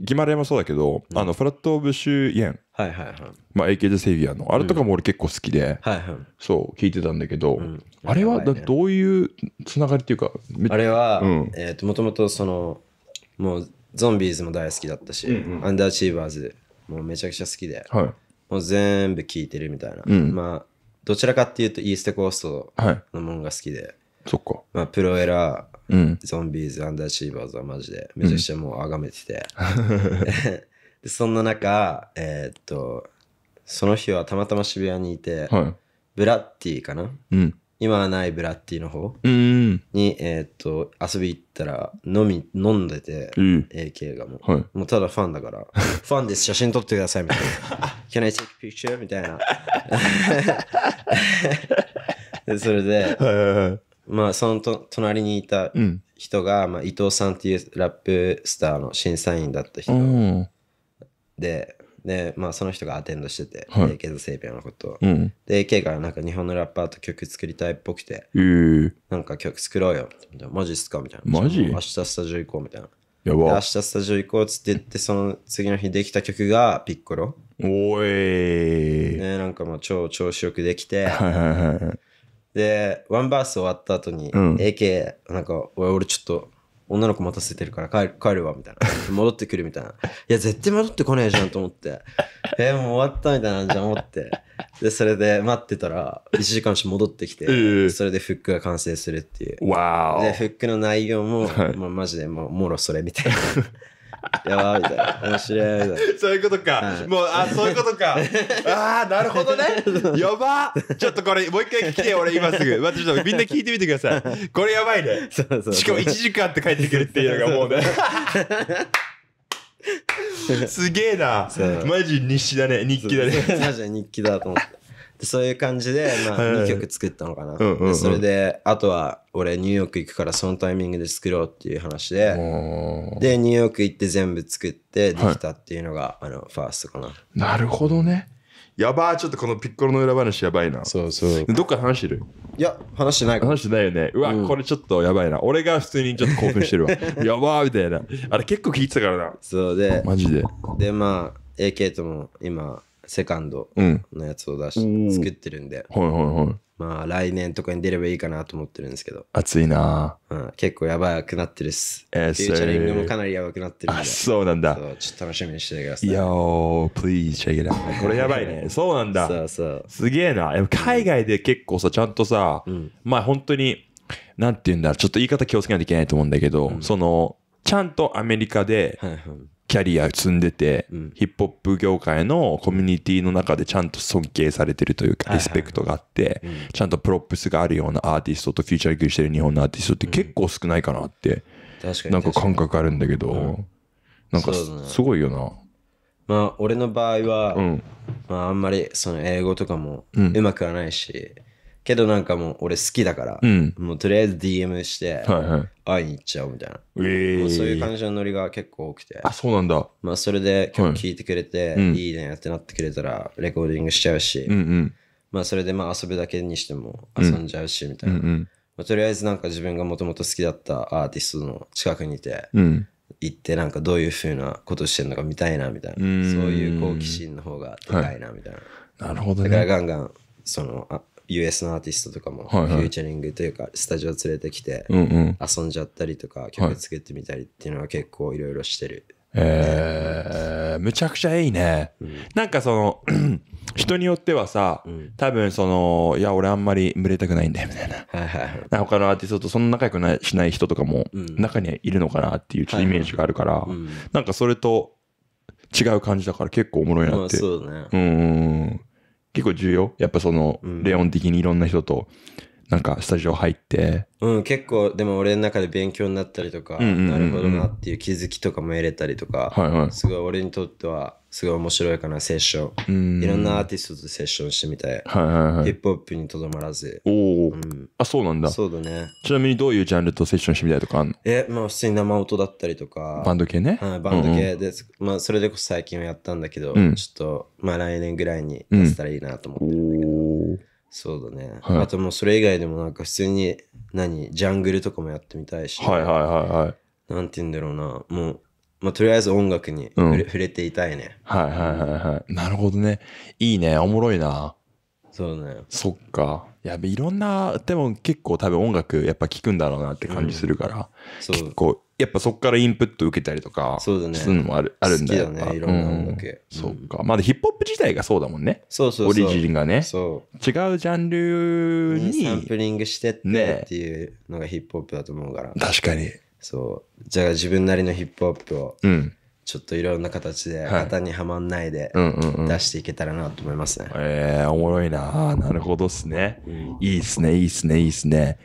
ギマレもそうだけど、あの、フラット・オブ・シュ・イエンはいはいはい。まあ、AKJ セイビアの。あれとかも俺結構好きで、はいはい。そう、聞いてたんだけど、うんあれはだどういうつながりっていうか、あれは、うんえっ、と、もともとその、もうゾンビーズも大好きだったし、アンダーチーバーズもうめちゃくちゃ好きで、はい。もう全部聞いてるみたいな。うんまあ、どちらかっていうとイーストコーストはい。のものが好きで、そっか。まあ、プロエラー、うん。ゾンビーズ、アンダーチーバーズはマジでめちゃくちゃもうあがめてて、で、そんな中、えーっと、その日はたまたま渋谷にいて、はブラッティかな、うん。今はないブラッティの方うん。に、えーっと、遊び行ったら、飲み、飲んでて、うん。AK がもう、はい。もうただファンだから、ファンです、写真撮ってください、みたいな。Can I take a picture? みたいな。でそれで、はいはいはい。まあ、そのと隣にいたうん。人が、まあ、伊藤さんっていうラップスターの審査員だった人うんでで、まあ、その人がアテンドしてて、はい、ケイズ・セイビアのことうん、で K かなんか日本のラッパーと曲作りたいっぽくて、えー、なんか曲作ろうよみたマジっすかみたいなマジ明日スタジオ行こうみたいなやば明日スタジオ行こうっつって言ってその次の日できた曲がピッコロおいねなんかもう超調子よくできてでワンバース終わった後に、うん、AK なんか俺ちょっと女の子待たせてるから帰る帰るわみたいな戻ってくるみたいないや絶対戻ってこねえじゃんと思ってえもう終わったみたいなんじゃん思ってでそれで待ってたら1時間し戻ってきてそれでフックが完成するっていうわでフックの内容も、まあ、マジでもうもろそれみたいなやばみたいな面白いみたいなそういうことか、もうあそういうことか ああなるほどねやばちょっとこれもう一回聞け俺今すぐ、またちょっとみんな聞いてみてください これやばいねそうそうしかも1時間って帰ってくるっていうのがもうね すげえなマジ日記だね日記だねマジ日記だと思ってそういう感じで、まあ、2曲作ったのかな、はいはいそれであとは俺ニューヨーク行くからそのタイミングで作ろうっていう話ででニューヨーク行って全部作ってできたっていうのが、はい、あのファーストかななるほどねやばーちょっとこのピッコロの裏話やばいなそうそうどっか話してるいや話してない話してないよねうわ、うん、これちょっとやばいな俺が普通にちょっと興奮してるわ やばーみたいなあれ結構聞いてたからなそうでマジででまあ AK とも今セカンドのやつを出し、うん作ってるんで、はいはいはい。まあ来年とかに出ればいいかなと思ってるんですけど、熱いなうん、結構やばくなってるっす。フえューーチャリングもかなりやばくなってるんで、あ、そうなんだ。ちょっと楽しみにしてください。Yo, please check it out. これやばいね。そうなんだ。そうそう。すげえな。海外で結構さ、ちゃんとさ、うんまあ本当に、なんて言うんだ、ちょっと言い方気をつけないといけないと思うんだけど、その、ちゃんとアメリカではいキャリア積んでて、うん、ヒップホップ業界のコミュニティの中でちゃんと尊敬されてるというか、リスペクトがあって、ちゃんとプロップスがあるようなアーティストとフィーチャリングしてる日本のアーティストって結構少ないかなって、うん、なんか感覚あるんだけど、うん、なんかすごいよな。まあ、俺の場合は、うん、まあ、あんまりその英語とかもうまくはないし、うんけどなんかもう俺好きだから、うん。もうとりあえず DM して、会いに行っちゃおうみたいな。もうそういう感じのノリが結構多くて、あ、そうなんだ。まあそれで曲聴いてくれて、いいねってなってくれたらレコーディングしちゃうし、うんうん。まあそれでまあ遊ぶだけにしても遊んじゃうしみたいうんな。うん。まあ、とりあえずなんか自分がもともと好きだったアーティストの近くにいて、うん。行ってなんかどういうふうなことしてんのか見たいなみたいな。そういう好奇心の方がでかいなみたいな。なるほどだからね。ガンガン、その、あ US のアーティストとかもフューチャリングというかスタジオ連れてきて遊んじゃったりとか曲作ってみたりっていうのは結構いろいろしてる。えー、むちゃくちゃいいね。うん、なんかその 人によってはさ、うん、多分その、いや、俺あんまり群れたくないんだよ、みたいな。はいはい、他のアーティストとそんな仲良くないしない人とかも、中にはいるのかなっていうちょっとイメージがあるから、はいはい、なんかそれと違う感じだから結構おもろいなって。まあ、そうだね。うん。結構重要。やっぱその、レオン的にいろんな人となんかスタジオ入って。うん、結構、でも俺の中で勉強になったりとか、なるほどなっていう気づきとかも得れたりとか、はいはい、すごい俺にとっては、すごい面白いかな、セッション。いろんなアーティストとセッションしてみたい。はいはいはい、ヒップホップにとどまらず。おお、うん、あ、そうなんだ。そうだね。ちなみにどういうジャンルとセッションしてみたいとかあんのえ、まあ普通に生音だったりとか。バンド系ね。はい、バンド系です、うんうん。まあそれでこそ最近はやったんだけど、うん、ちょっと、まあ来年ぐらいに出せたらいいなと思ってるんだけど。うんそうだね、はい、あともうそれ以外でもなんか普通に何ジャングルとかもやってみたいし、はいはいはいはい、なんて言うんだろうなもう、まあ、とりあえず音楽に触れ,、触れていたいね、はいはいはいはいなるほどねいいねおもろいなそうだねそっかやべいろんなでも結構多分音楽やっぱ聴くんだろうなって感じするから、うん、そう結構やっぱそこからインプット受けたりとか、そうだね。するのもあるあるんだよ。好きだね、いろんな音楽。うん、そうか。まだヒップホップ自体がそうだもんね。そうそうオリジンがね。そう。違うジャンルに。サンプリングしてってっていうのがヒップホップだと思うから。確かに。そう。じゃあ自分なりのヒップホップを。うん。ちょっといろんな形で型にはまんないで出していけたらなと思いますね。ええー、おもろいな。なるほどっすね。いいっすね、いいっすね、いいっすね。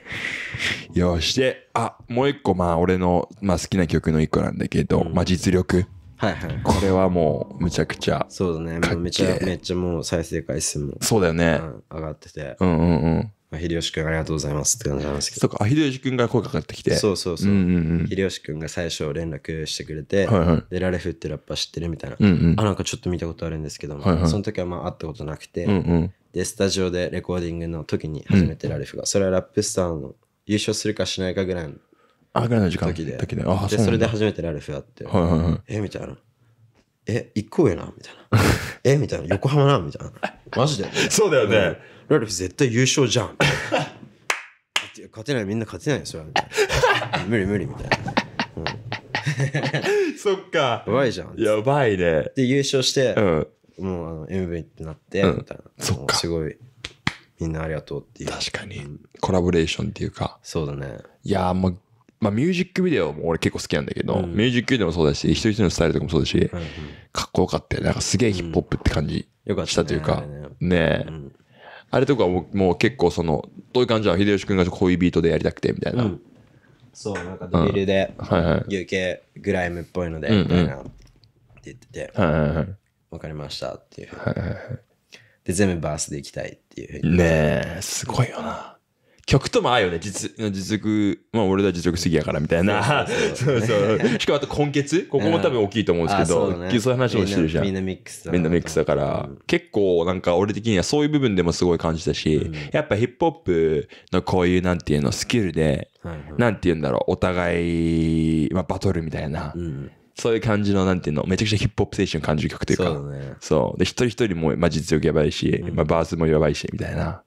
よしで、あ、もう一個、まあ俺の、まあ、好きな曲の一個なんだけど、うん、まあ実力。はいはい、これはもうむちゃくちゃそうだねめちゃめちゃもう再生回数もそうだよね、うん、上がっててうんうんうんあ、秀吉君ありがとうございますって感じなんですけど。そうか、秀吉君が声かかってきて。そうそうそう。うんうん秀吉君が最初連絡してくれて、はいはい、で、ラレフってラッパ知ってるみたいな、うんうん、あ、なんかちょっと見たことあるんですけども、はいはい、その時はまあ会ったことなくて、うんうん、で、スタジオでレコーディングの時に初めてラレフが、うん、それはラップスターの優勝するかしないかぐらいのあぐらいの時間時で。時ででそれで初めてラレフやって、はいはいはい、えみたいな。え、行こうよなみたいな。えみたいな。横浜なみたいな。マジで、ね、そうだよね。ラルフ絶対優勝じゃん。勝てないみんな勝てないそれはみたいな無理無理みたいな、うん、そっかやばいじゃんやばいねで優勝して、うん、もうあの MV ってなって、みたいな、うん、そっかすごいみんなありがとうっていう確かに、コラボレーションっていうかそうだねいやもうまあ、ミュージックビデオも俺結構好きなんだけど、ミュージックビデオもそうだし、一人一人のスタイルとかもそうだし、かっこよかったよ。なんかすげえヒップホップって感じしたというか、ねえ、あれとかももう結構その、どういう感じなの秀吉君が恋ビートでやりたくてみたいな。うん、そう、なんかドリルで、うんはいはい、UK グライムっぽいので、みたいな、って言ってて、わ、はいはい、かりましたっていう。はいはいはい、で、全部バースでいきたいっていうふうに。ねえ、すごいよな。曲とも合うよね。実、実力、まあ俺ら実力すぎやからみたいな。そうそう。しかもあと根結ここも多分大きいと思うんですけど、そういう話をしてるじゃん。みんなミックスだ。みんなミックスだから、結構なんか俺的にはそういう部分でもすごい感じたし、やっぱヒップホップのこういうなんていうの、スキルで、なんていうんだろう、お互い、まあバトルみたいな。そういう感じの、なんていうの、めちゃくちゃヒップホップ精神を感じる曲というか、そう,、で、一人一人も、まあ、実力やばいし、まあ、バースもやばいし、みたいな。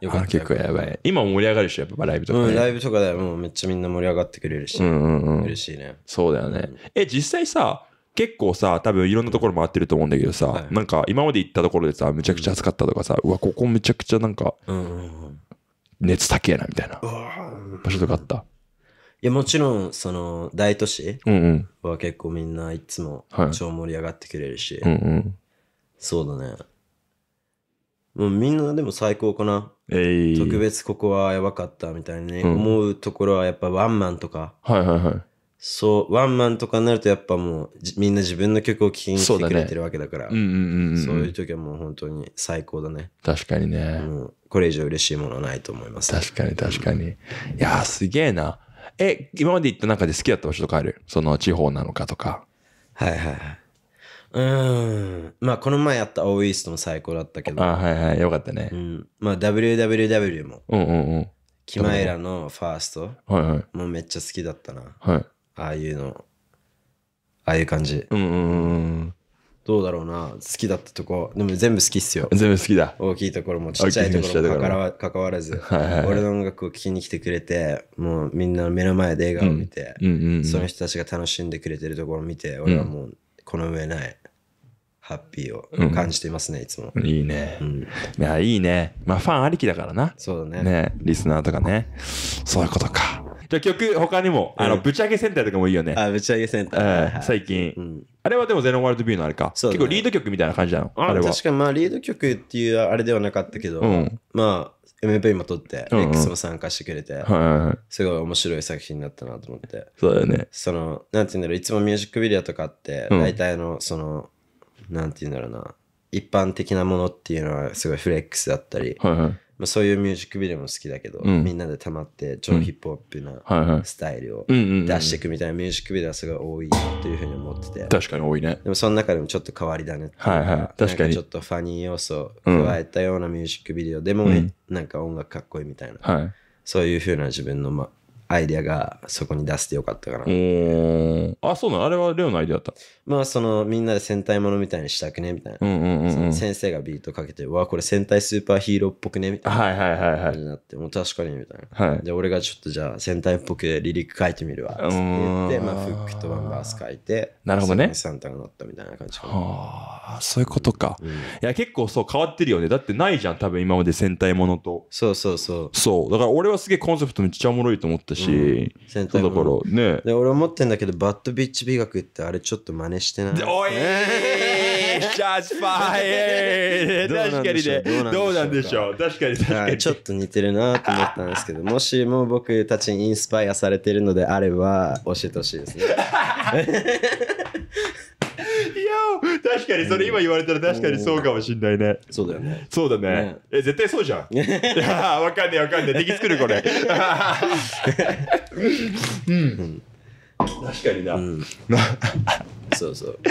よかった。結構やばい。今も盛り上がるし、やっぱライブとか、ね、うん、ライブとかでもうめっちゃみんな盛り上がってくれるし、うんうんうん、嬉しいね。そうだよね。え、実際さ、結構さ、多分いろんなところ回ってると思うんだけどさ、はい、なんか今まで行ったところでさ、めちゃくちゃ暑かったとかさ、うわ、ここめちゃくちゃなんか、うんうんうん、熱高えなみたいな場所とかあった。いやもちろんその大都市は結構みんないつも超盛り上がってくれるし、うんうん、そうだねもうみんなでも最高かな。えー、特別ここはやばかったみたいに、ねうん、思うところはやっぱワンマンとか。はいはいはい。そう、ワンマンとかになるとやっぱもうみんな自分の曲を聴きに来てくれてるわけだから。そういう時はもう本当に最高だね。確かにね。これ以上嬉しいものはないと思います。確かに確かに。いやすげえな。え、今まで行った中で好きだった場所とかあるその地方なのかとか。はいはいはい。うん。まあ、この前やったオーイーストも最高だったけど、あはいはい、よかったねう。ん。まあ、WWW も、うんうんうん。キマイラのファーストはいはい。もうめっちゃ好きだったな。はい。ああいうの、ああいう感じ。うんうんうんどうだろうな、好きだったとこ、でも全部好きっすよ全部好きだ。大きいところもちっちゃいところもかかわ関わらず、はいはいはい俺の音楽を聴きに来てくれて、もうみんなの目の前で映画を見て、うんうんうん。その人たちが楽しんでくれてるところを見て、俺はもうこの上ない。ハッピーを感じていますね、いつも。いいね。いや、いいね。まあ、ファンありきだからな。そうだね。ね、リスナーとかね。そういうことか。じゃあ曲、他にも、あの、ぶち上げセンターとかもいいよね。あ、ぶち上げセンター。最近。あれはでもゼロワールドビューのあれか。結構リード曲みたいな感じなの。あれは。確かにまあ、リード曲っていうあれではなかったけど、まあ、MV も撮って、X も参加してくれて、すごい面白い作品になったなと思って。そうだよね。その、なんて言うんだろう、いつもミュージックビデオとかって、大体の、その、なんて言うんだろうな、一般的なものっていうのはすごいフレックスだったり、はいはいまあ、そういうミュージックビデオも好きだけど、うんみんなでたまって超ヒップホップなスタイルを出していくみたいなミュージックビデオはすごい多いなというふうに思ってて、確かに多いね。でもその中でもちょっと変わり種ねいか、はいはい確かにちょっとファニー要素加えたようなミュージックビデオでも、うんなんか音楽かっこいいみたいな、はい。そういうふうな自分の、ま、アイデアがそこに出せてよかったかな。あ、そうなのあれはレオのアイデアだったまあ、その、みんなで戦隊ものみたいにしたくねみたいな。先生がビートかけて、わあ、これ戦隊スーパーヒーローっぽくねみたいな。はいはいはいはい。になって、もう確かにみたいな。はい。で、俺がちょっとじゃあ戦隊っぽくリリック書いてみるわ。って言って、まあ、フックとワンバース書いて、なるほどね。サンタが乗ったみたいな感じはあ、そういうことか、いや、結構そう変わってるよね。だってないじゃん、多分今まで戦隊ものと。そうそうそう。そう。だから俺はすげえコンセプトめっちゃおもろいと思ったし、うん、だからねで俺思ってんだけどバッドビッチ美学ってあれちょっと真似してないおいシャファイ確かにねどうなんでしょう確かに確かにちょっと似てるなと思ったんですけどもしも僕たちにインスパイアされてるのであれば教えてほしいですね確かにそれ今言われたら確かにそうかもしんないね。そうだよね。そうだね。ねえ、絶対そうじゃん。いやわかんないわかんい、え。敵作るこれ。うん。確かにな。うん、そうそう。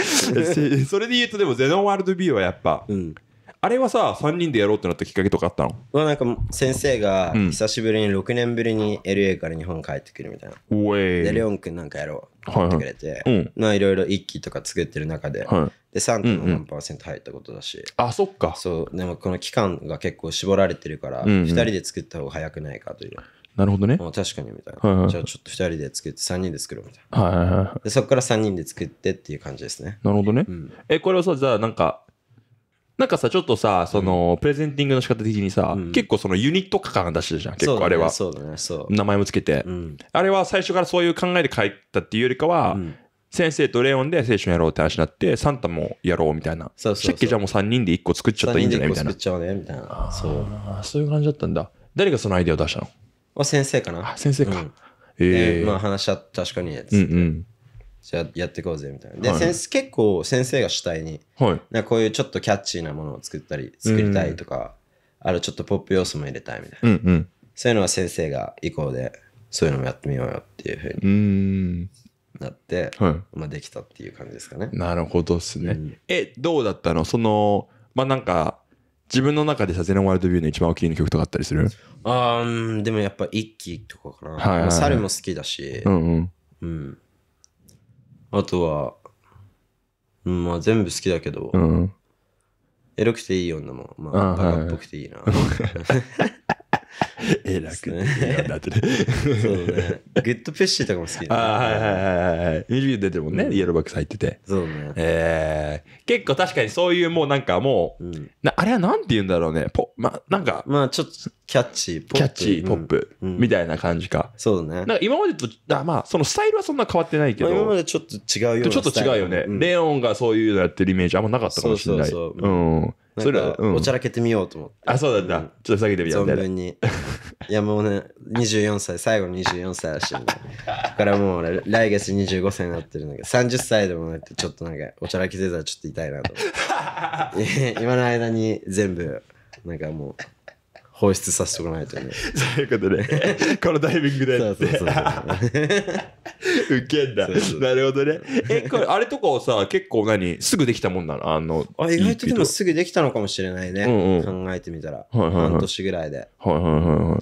それで言うとでもゼノンワールド B はやっぱ、うん、あれはさ3人でやろうってなったきっかけとかあったのはなんか先生が久しぶりに6年ぶりに LA から日本帰ってくるみたいな。おえー、でレオン君なんかやろうってくれて、はいはいまあいろいろ1期とか作ってる中で、はい、で3区の何パーセント入ったことだし、あそっかそうでもこの期間が結構絞られてるから、うんうん、2人で作った方が早くないかというなるほどね確かにみたいな、はいはい、じゃあちょっと2人で作って3人で作ろうみたいな、はいはいはい、でそこから3人で作ってっていう感じですねなるほどね、うん、えこれはさじゃあなんかなんかさ、ちょっとさ、その、プレゼンティングの仕方的にさ、うん結構そのユニット感が出してるじゃん、結構あれは。そうだね、そう名前もつけて、うん。あれは最初からそういう考えで書いたっていうよりかは、うん先生とレオンで青春やろうって話になって、サンタもやろうみたいな。そうそうそうさっきじゃもう3人で1個作っちゃったらいいんじゃないみたいな。ちゃうね、みたいな。そう。そういう感じだったんだ。誰がそのアイデアを出したのあ、先生かな。先生か。うんええまあ話し合っ確かに、うんうん。じゃあやっていこうぜみたいな。で、はい、結構先生が主体に、はい、なこういうちょっとキャッチーなものを作ったり、作りたいとか、あるちょっとポップ要素も入れたいみたいな。うんうん、そういうのは先生がこうで、そういうのもやってみようよっていうふうになって、はい、まあできたっていう感じですかね。なるほどっすね。うん、え、どうだったのその、まあなんか、自分の中でさ、ゼノワールドビューの一番お気に入りの曲とかあったりするあーでもやっぱ一期とかかな。はいはいはい、猿も好きだし、うん、うん、うんあとは、うんまあ全部好きだけど、うん。エロくていい女も、まあ、バカっぽくていいな。えらくね。だってね。グッドペッシーとかも好き、ね、ああ、はいはいはいはい。ミルフィ出てるもんね、うん、イエローバックス入ってて。そうね。えー、結構確かにそういうもうなんかもう、うん、なあれはなんて言うんだろうね。ポま、なんか。まあちょっとキャッチー、ポキャッチー、ポップ、うん、みたいな感じか。そうね。なんか今までと、あまあそのスタイルはそんな変わってないけど。まあ、今までちょっと違うよね。ちょっと違うよね。レオンがそういうのやってるイメージあんまなかったかもしれない。そうそうそう。うんそれは、おちゃらけてみようと思って。あ、そうだった。ちょっと下げてみようみたいな。存分に。いや、もうね、24歳、最後の24歳らしいんだ。だからもう来月25歳になってるんだけど、30歳でもなて、ちょっとなんか、おちゃらけてたらちょっと痛いなと思って。今の間に全部、なんかもう。放出させてもらないとね。そういうことで、このタイミングでそうそうそう。ウケんだ。なるほどね。え、これ、あれとかをさ、結構何すぐできたもんなのあの。あ、意外とでもすぐできたのかもしれないね。うんうん、考えてみたら。半年ぐらいで。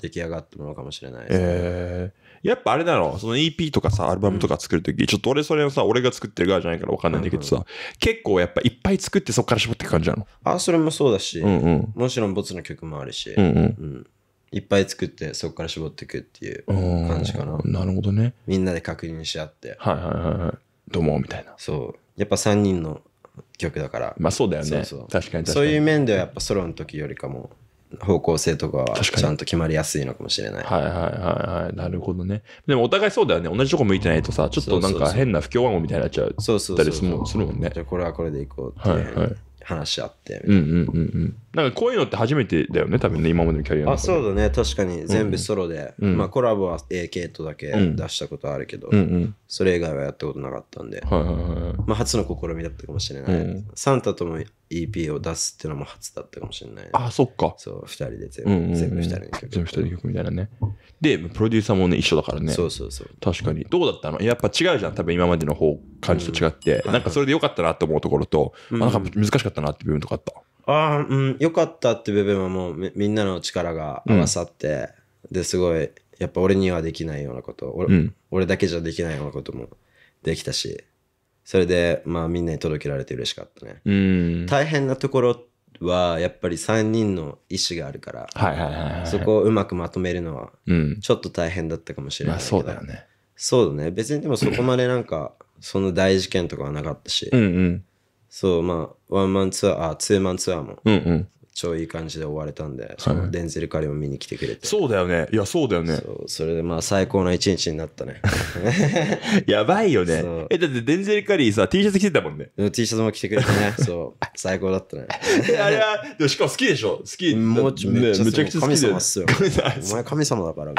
出来上がったものかもしれないでね。えーやっぱあれだろう、その EP とかさ、アルバムとか作るとき、ちょっと俺それをさ、俺が作ってる側じゃないからわかんないんだけどさ、結構やっぱいっぱい作ってそこから絞っていく感じなの。あ、それもそうだし、うんうん、もちろんボツの曲もあるし、うんうんうんいっぱい作ってそこから絞っていくっていう感じかな。なるほどね。みんなで確認し合って。はいはいはいはい。どうもみたいな。そう。やっぱ3人の曲だから。まあそうだよね。そうそう確か確かに。そういう面ではやっぱソロの時よりかも方向性とかはちゃんと決まりやすいのかもしれない。はいはいはいはい。なるほどね。でもお互いそうだよね。同じとこ向いてないとさ、ちょっとなんか変な不協和音みたいになっちゃう。そうそうそう。するもんね。じゃこれはこれでいこうって話し合ってうんうんうんうん。なんかこういうのって初めてだよね、多分ね、今までのキャリアの。あ、そうだね、確かに全部ソロで、うん、まあコラボは AK とだけ出したことあるけど、うんうんそれ以外はやったことなかったんで、はいはいはい、まあ初の試みだったかもしれない。うん、サンタとも EP を出すっていうのも初だったかもしれない、あ、そっか。そう、2人で全部、うんうんうん、全部2人の曲。全部2人の曲みたいなね。で、プロデューサーもね、一緒だからね。そうそうそう。確かに。どうだったのやっぱ違うじゃん、多分今までの方、感じと違って、うん、なんかそれでよかったなと思うところと、うん、なんか難しかったなって部分とかあった。ああ、うん、よかったって部分はもうみんなの力が合わさって、うん、ですごい、やっぱ俺にはできないようなこと俺、うん、俺だけじゃできないようなこともできたし、それで、まあみんなに届けられて嬉しかったね。うん、大変なところは、やっぱり3人の意思があるから、そこをうまくまとめるのは、ちょっと大変だったかもしれないけど、まあ、そうだよね。そうだね。別にでもそこまでなんか、その大事件とかはなかったし、うんうんそう、まあ、ワンマンツアー、あ、ツーマンツアーも、うんうん。超いい感じで終われたんで、デンゼル・カリも見に来てくれて。そうだよね。いや、そうだよね。そそれでまあ最高の一日になったね。やばいよねえ、だってデンゼル・カリーさ、T シャツ着てたもんね。T シャツも着てくれてね、そう、最高だったね。あれは、でしかも好きでしょ好きもうちょねめちゃくちゃ好神きで。様っすよ。お前神様だから。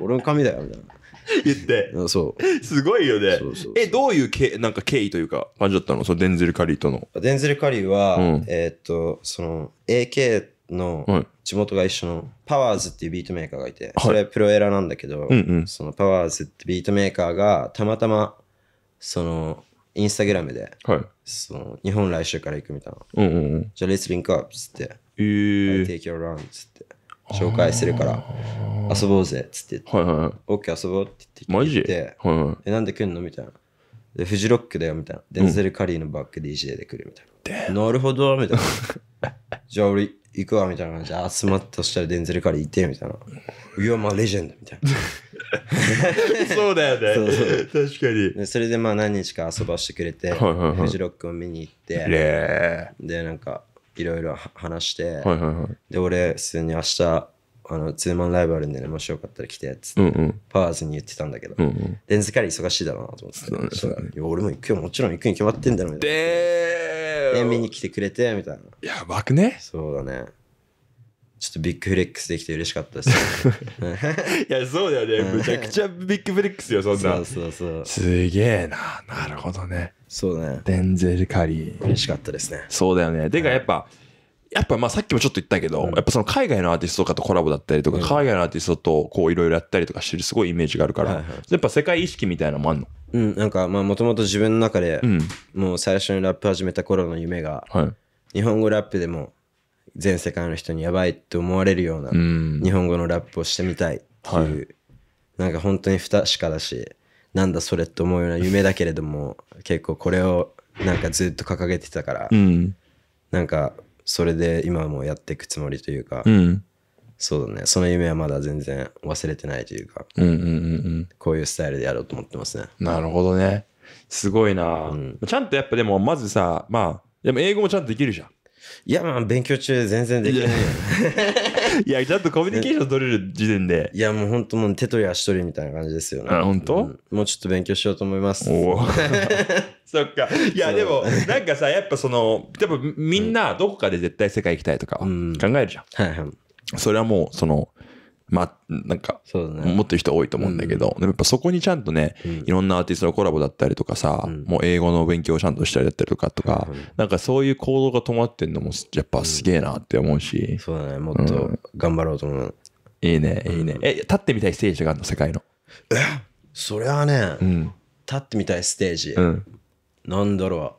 俺の神だよ、みたいな。言って。そう。すごいよね。そうそうえ、どういうけなんか経緯というか感じだったのそのデンゼル・カリーとの。デンゼル・カリーは、うん、えー、っと、その AK の地元が一緒のパワーズっていうビートメーカーがいて、それプロエラなんだけど、うんうん、そのパワーズってビートメーカーがたまたまそのインスタグラムで、はい、その日本来週から行くみたいな。うんうんうん、じゃあ、レッツリンクアップっつって、えー、I take your round っつって。紹介するから、遊ぼうぜっつってって、はいはいはい、OK 遊ぼうって言って聞いて、マジはいはい、え、なんで来んのみたいな。で、フジロックだよみたいな。デンゼル・カリーのバック DJ で来るみたいな。なるほど、みたいな。じゃあ俺行くわ、みたいな感じあ集まったとしたらデンゼル・カリーいて、みたいな。いや、まあレジェンドみたいな。そうだよね。そうそう確かにそれでまあ何日か遊ばしてくれて、はいはいはい、フジロックを見に行って、で、なんか、いろいろ話して、はいはいはい、で俺普通に明日あのツーマンライブあるんでねもしよかったら来てっつって、うんうん、パワーズに言ってたんだけど、うんうん、りンズカリー忙しいだろうなと思ってた、そうね、俺もくよもちろん行くに決まってんだろみたいなでー見に来てくれてみたいなやばくねそうだねちょっとビッグフレックスできて嬉しかったです、ね、いやそうだよねむちゃくちゃビッグフレックスよそんなそうそうそうすげえななるほどねそうだね。デンゼル・カリー。嬉しかったですね。そうだよね。てかやっぱ、やっぱまあさっきもちょっと言ったけど、やっぱその海外のアーティストとかとコラボだったりとか、海外のアーティストとこういろいろやったりとかしてるすごいイメージがあるから、やっぱ世界意識みたいなのもあんのうん、なんかまあもともと自分の中で、もう最初にラップ始めた頃の夢が、日本語ラップでも全世界の人にやばいって思われるような日本語のラップをしてみたいっていう、なんか本当に不確かだし、なんだそれって思うような夢だけれども結構これをなんかずっと掲げてたから、うん、なんかそれで今もやっていくつもりというか、うん、そうだねその夢はまだ全然忘れてないというか、うんうんうんうん、こういうスタイルでやろうと思ってますねなるほどねすごいな、うん、ちゃんとやっぱでもまずさまあでも英語もちゃんとできるじゃんいやまあ勉強中全然できないよいや、ちゃんとコミュニケーション取れる時点で。いや、もう本当もう手取り足取りみたいな感じですよね。あ、本当、うん、もうちょっと勉強しようと思います。お そっか。いや、でも、なんかさ、やっぱその、多分みんなどこかで絶対世界行きたいとか考えるじゃん。うん、はいはい。それはもう、その、まあ、なんか、持ってる人多いと思うんだけど、でもやっぱそこにちゃんとね、いろんなアーティストのコラボだったりとかさ、もう英語の勉強をちゃんとしたりだったりとかとか、なんかそういう行動が止まってんのも、やっぱすげえなって思うし。そうだね、もっと頑張ろうと思う。いいね、いいね。え、立ってみたいステージがあるの、世界の。えそれはね、立ってみたいステージ。なんだろ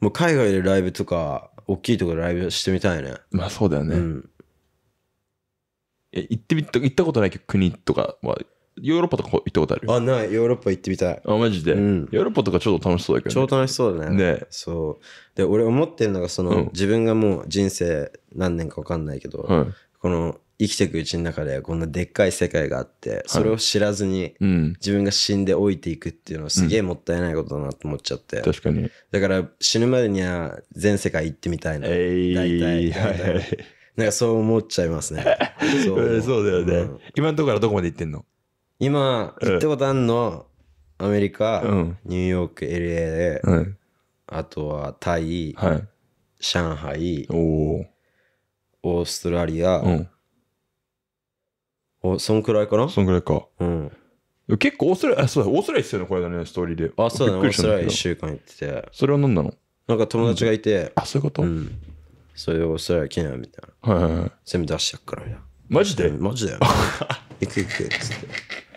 う。もう海外でライブとか、大きいところでライブしてみたいね。まあそうだよね。え行ってみた、行ったことないけど国とかは、ヨーロッパとか行ったことあるあ、ない。ヨーロッパ行ってみたい。あ、マジで、うんヨーロッパとかちょっと楽しそうだけど、超楽しそうだね。ねそう。で、俺思ってるのが、その、うん自分がもう人生何年か分かんないけど、はい。この生きていくうちの中でこんなでっかい世界があって、それを知らずにうん。自分が死んで老いていくっていうのはすげえもったいないことだなと思っちゃって。確かに。だから死ぬまでには全世界行ってみたいな。え大体。大体い。なんかそう思っちゃいますね。そうそうだよね、うん、今のところはどこまで行ってんの今、行ったことあるの、アメリカ、うん、ニューヨーク、LA うん、あとはタイ、はい、上海、おオーストラリア、うん、おそんくらいかなそんくらいか。うん。結構オーストラリア、そうだ、オーストラリアっすよね、これだね、ストーリーで。あ、そうだね、オーストラリア1週間行ってて。それは何なのなんか友達がいて。あ、そういうこと、うん、それをそれはいけないみたいな。はいはい全部出しちゃうからみたいな。マジでマジだよ。行く行くっ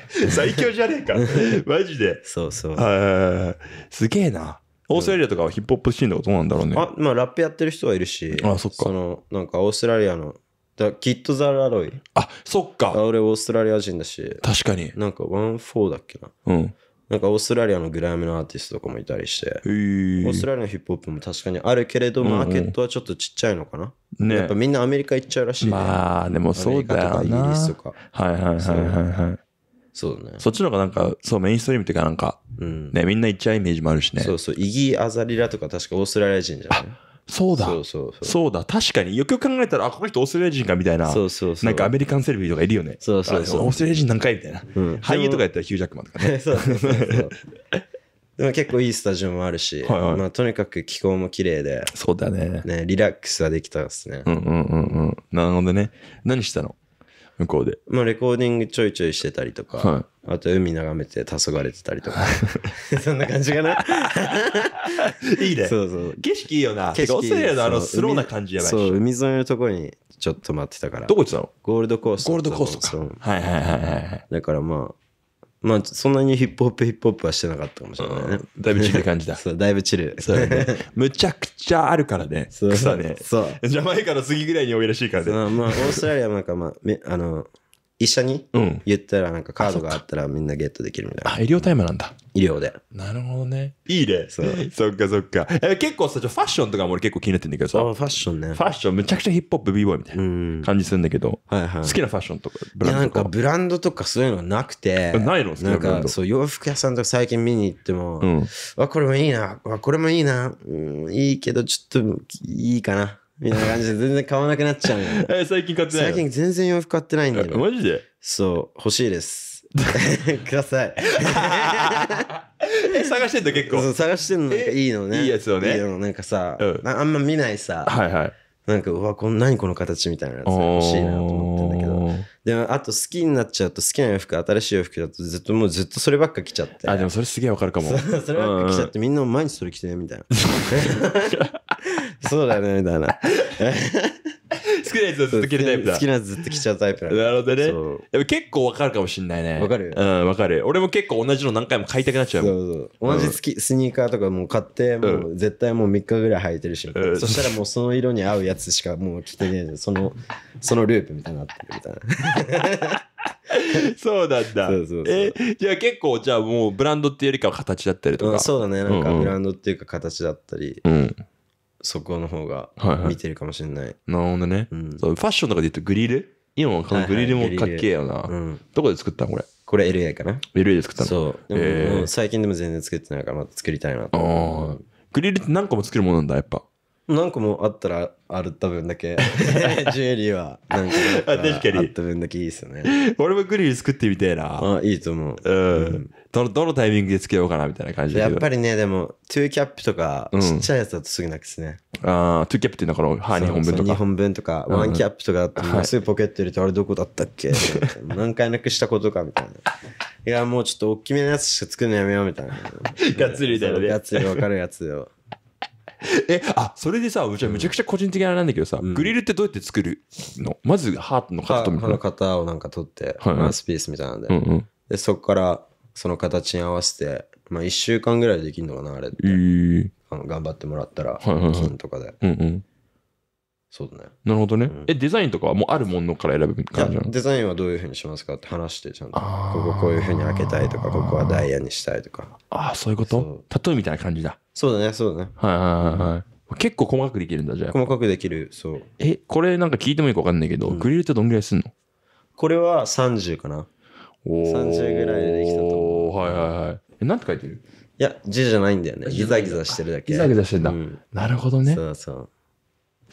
つって。最強じゃねえか。マジで。そうそう。はいはいはい。すげえな。オーストラリアとかはヒップホップシーンとかどうなんだろうね。あ、まあラップやってる人はいるし。あそっか。その、なんかオーストラリアの、だキッド・ザ・ラロイ。あ、そっか。俺オーストラリア人だし。確かに。なんかワン・フォーだっけな。うん。なんかオーストラリアのグラムのアーティストとかもいたりして、オーストラリアのヒップホップも確かにあるけれど、マーケットはちょっとちっちゃいのかな。ね、やっぱみんなアメリカ行っちゃうらしい、ね。まあ、でもそうだよな。イギリスとか。はいはいはいはいはい。そうだね。そっちの方がなんか、そう、メインストリームっていうかなんか、うん、ね、みんな行っちゃうイメージもあるしね。そうそう、イギー・アザリラとか確かオーストラリア人じゃないそうだそうそうそうそうだ確かによく考えたらあこの人オーストラリア人かみたいなそうそうそうなんかアメリカンセレビとかいるよねそうそうそうオーストラリア人何回みたいな、うん、俳優とかやったらヒュージャックマンとかね そう でも結構いいスタジオもあるし、はいはい、まあ、とにかく気候も綺麗でそうだねねリラックスはできたですねうんうんうんうんなるほどね何したの向こうで。まあ、レコーディングちょいちょいしてたりとか、はい、あと海眺めて黄昏れてたりとか、そんな感じかな。いいね。そうそう。景色いいよな。景色オースのあのスローな感じやばいそう、海沿いのところにちょっと待ってたから。どこ行ってたのゴールドコースト。ゴールドコーストか。はいはいはいはい。だからまあ、まあ、そんなにヒップホップヒップホップはしてなかったかもしれないね。だいぶチル感じだ。そう、だいぶチル。そうね。むちゃくちゃあるからね。うね。そう。ジャマイカの次ぐらいに多いらしいからね。まあ、オーストラリアもなんかまあ、あの、一緒に言ったらなんかカードがあったらみんなゲットできるみたいな。あ、医療タイムなんだ。医療で。なるほどね。いいね。そそっかそっか。え結構さ、ファッションとかも俺結構気になってんだけどさ。ファッションね。ファッションめちゃくちゃヒップホップ、b ボーイみたいな感じするんだけど、はいはい、好きなファッションとか、ブランドとか。いやなんかブランドとかそういうのはなくて。ないの好きなブランド。そう、洋服屋さんとか最近見に行っても、うん、わ、これもいいな、わ、これもいいな、うん、いいけどちょっといいかな。みたいな感じで全然買わなくなっちゃう 最近買ってない最近全然洋服買ってないんだよマジでそう欲しいです ください 探してんだ結構探してんのなんかいいのねいいやつをねいいのなんかさ、うん、あんま見ないさはいはいなんかうわこん何この形みたいなやつ欲しいなと思ってんだけどでもあと好きになっちゃうと好きな洋服新しい洋服だとずっともうずっとそればっか着ちゃってあでもそれすげえわかるかもそればっか着ちゃってみんな毎日それ着てみたいな そうだね、みたいな。好きなやつをずっと着るタイプだ。好きなやつずっと着ちゃうタイプだ。なるほどね。でも結構わかるかもしんないね。わかるうん、わかる。俺も結構同じの何回も買いたくなっちゃうそうそう同じスキ、うん、スニーカーとかもう買って、もう絶対もう3日ぐらい履いてるし、うん、そしたらもうその色に合うやつしかもう着てねえその、そのループみたいになってるみたいな。そうなんだ。そうそうそうえじゃあ結構、じゃあもうブランドっていうよりかは形だったりとか。そうだね。なんかブランドっていうか形だったり。うんそこの方が見てるかもしれない。はいはい、なるほどね、うん、そう。ファッションとかで言うとグリル今はこのグリルもかっけえよな、はいはいうん。どこで作ったのこれこれ LA かな ?LA で作ったのそう。えー、最近でも全然作ってないからまた作りたいなと。グリルって何個も作るものなんだやっぱ。何個もあったらある多分だけ ジュエリーは何個もあったらあった分だけいいですよね俺もグリル作ってみたいなあいいと思ううん、うん、どどのタイミングでつけようかなみたいな感じやっぱりねでも2キャップとかちっちゃいやつだとすぐなくすね、うん、ああ2キャップっていうのこの歯2本分とか2本分とか1キャップとかだっうん、すぐポケット入れて、はい、あれどこだったっけ 何回なくしたことかみたいないやもうちょっと大きめのやつしか作るのやめようみたいながっつりみたいなねガッつリ分かるやつよえ、あ、それでさ、ちはめちゃくちゃ個人的なあれなんだけどさ、うんグリルってどうやって作るのまず、ハートの型みた歯の型をなんか取って、はいはいスピースみたいなんで。うんうん。で、そこからその形に合わせて、まあ1週間ぐらいできるのかな、あれって。えーあの頑張ってもらったら、はいはいはい金とかで。うんうん。そうだね。なるほどね。え、デザインとかはもうあるものから選ぶ感じなのデザインはどういうふうにしますかって話して、ちゃんと。こここういうふうに開けたいとか、ここはダイヤにしたいとか。ああ、そういうことタトゥーみたいな感じだ。そうだね、そうだね。はいはいはい。うん、結構細かくできるんだ、じゃあ。細かくできる、そう。え、これなんか聞いてもいいか分かんないけど、うん、グリルってどんぐらいすんのこれは30かな。お30ぐらいでできたと思う。はいはいはい。え、なんて書いてるいや、字じゃないんだよね。ギザギザしてるだけ。ギザギザしてんだ。うん、なるほどね。そうそう。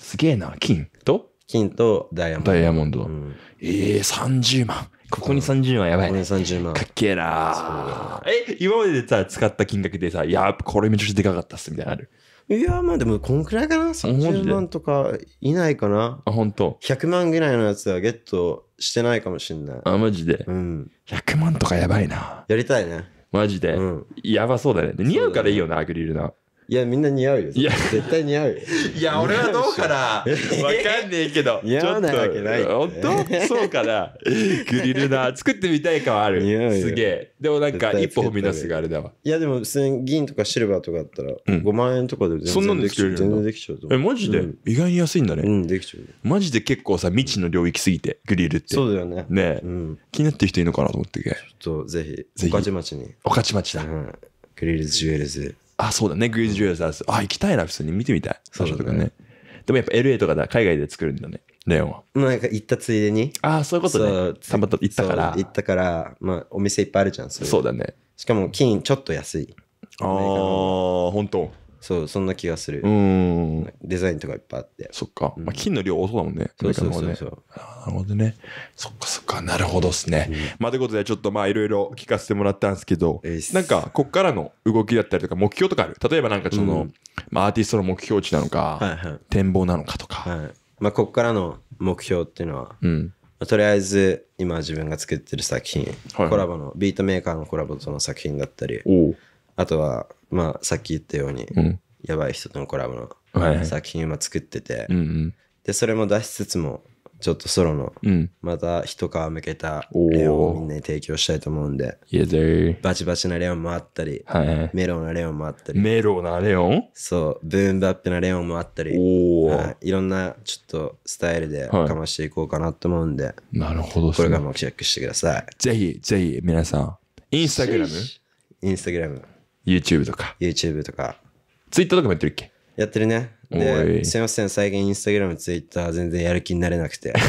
すげえな、金と金とダイヤモンド。ダイヤモンド。うん、ええー、30万。ここに30万やばいね。ここに30万。かっけえなえ、今まででさ、使った金額でさ、っや、これめちゃくちゃでかかったっすみたいなある。いや、まあでも、こんくらいかな ?30 万とかいないかなあ、本当。100万ぐらいのやつはゲットしてないかもしんない。あ、マジで。うん。100万とかやばいな。やりたいね。マジで。うん。やばそうだね。似合うからいいよな、アクリルな。いや、みんな似合うよ。いや、絶対似合うよ。いや、俺はどうかな。わかんねえけど。似合わないわけない。本当そうかな。グリルな。作ってみたい感ある。すげえ。でもなんか、一歩踏み出すがあれだわ。いや、でも銀とかシルバーとかあったら、5万円とかで全然そんなんできちゃう。全然できちゃう。え、マジで意外に安いんだね。うん、できちゃう。マジで結構さ、未知の領域すぎて、グリルって。そうだよね。ね気になってる人いるのかなと思ってちょっと、ぜひ、御徒町に。ち徒町だ。グリルジュエルズ。あ、そうだね、グリーズ・ジュエルズ。あ、行きたいな、普通に見てみたい。そうだね。ねでもやっぱ LA とかだ、海外で作るんだね、レオンは。なんか行ったついでに。ああ、そういうことね。たまた行ったから。行ったから、まあ、お店いっぱいあるじゃん、そうそうだね。しかも、金ちょっと安い。ああ、本当。そうそんな気がするうんデザインとかいっぱいあってそっか、まあ、金の量多そうだもんねそうそうそうそう、ね、なるほどねそっかそっかなるほどっすね、うん、まあということでちょっとまあいろいろ聞かせてもらったんですけど、えなんかこっからの動きだったりとか目標とかある例えばなんかその、うん、まあ、アーティストの目標値なのか、はいはい、展望なのかとか、はいまあ、こっからの目標っていうのは、うんとりあえず今自分が作ってる作品、はいはい、コラボのビートメーカーのコラボとの作品だったりあとは、まあ、さっき言ったように、うんやばい人とのコラボの作品を今作ってて、うんでそれも出しつつもちょっとソロの、うん、また一皮向けたレオンをみんなに提供したいと思うんでバチバチなレオンもあったり、はい、メロなレオンもあったりメロなレオンそうブーンバップなレオンもあったり、はい、いろんなちょっとスタイルでかましていこうかなと思うんで、はい、なるほど、そこれからもチェックしてくださいぜひぜひ皆さんインスタグラムインスタグラム YouTube とか。YouTube とか。Twitter とかもやってるっけやってるね。で、すいません、最近インスタグラム、ツイッター全然やる気になれなくて。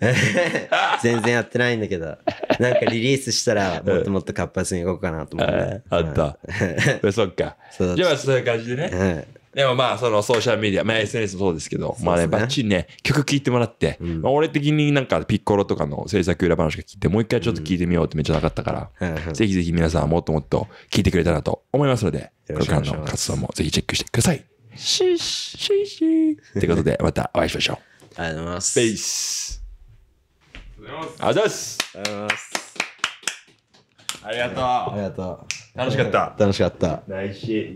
全然やってないんだけど、なんかリリースしたら、もっともっと活発に動こうかなと思って。あった。そっか。じゃあ、そういう感じでね。でもまあ、そのソーシャルメディア、まあ SNS もそうですけど、まあね、ばっちりね、曲聴いてもらって、うん俺的になんかピッコロとかの制作裏話が聞いて、もう一回ちょっと聞いてみようってめっちゃなかったから、うん、ぜひぜひ皆さんもっともっと聞いてくれたらと思いますので、これからの活動もぜひチェックしてください。シーシーシー。ということで、またお会いしましょう。ありがとうございます。ペース。ありがとうございます。ありがとうございます。ありがとう。ありがとう。楽しかった。楽しかった。来週。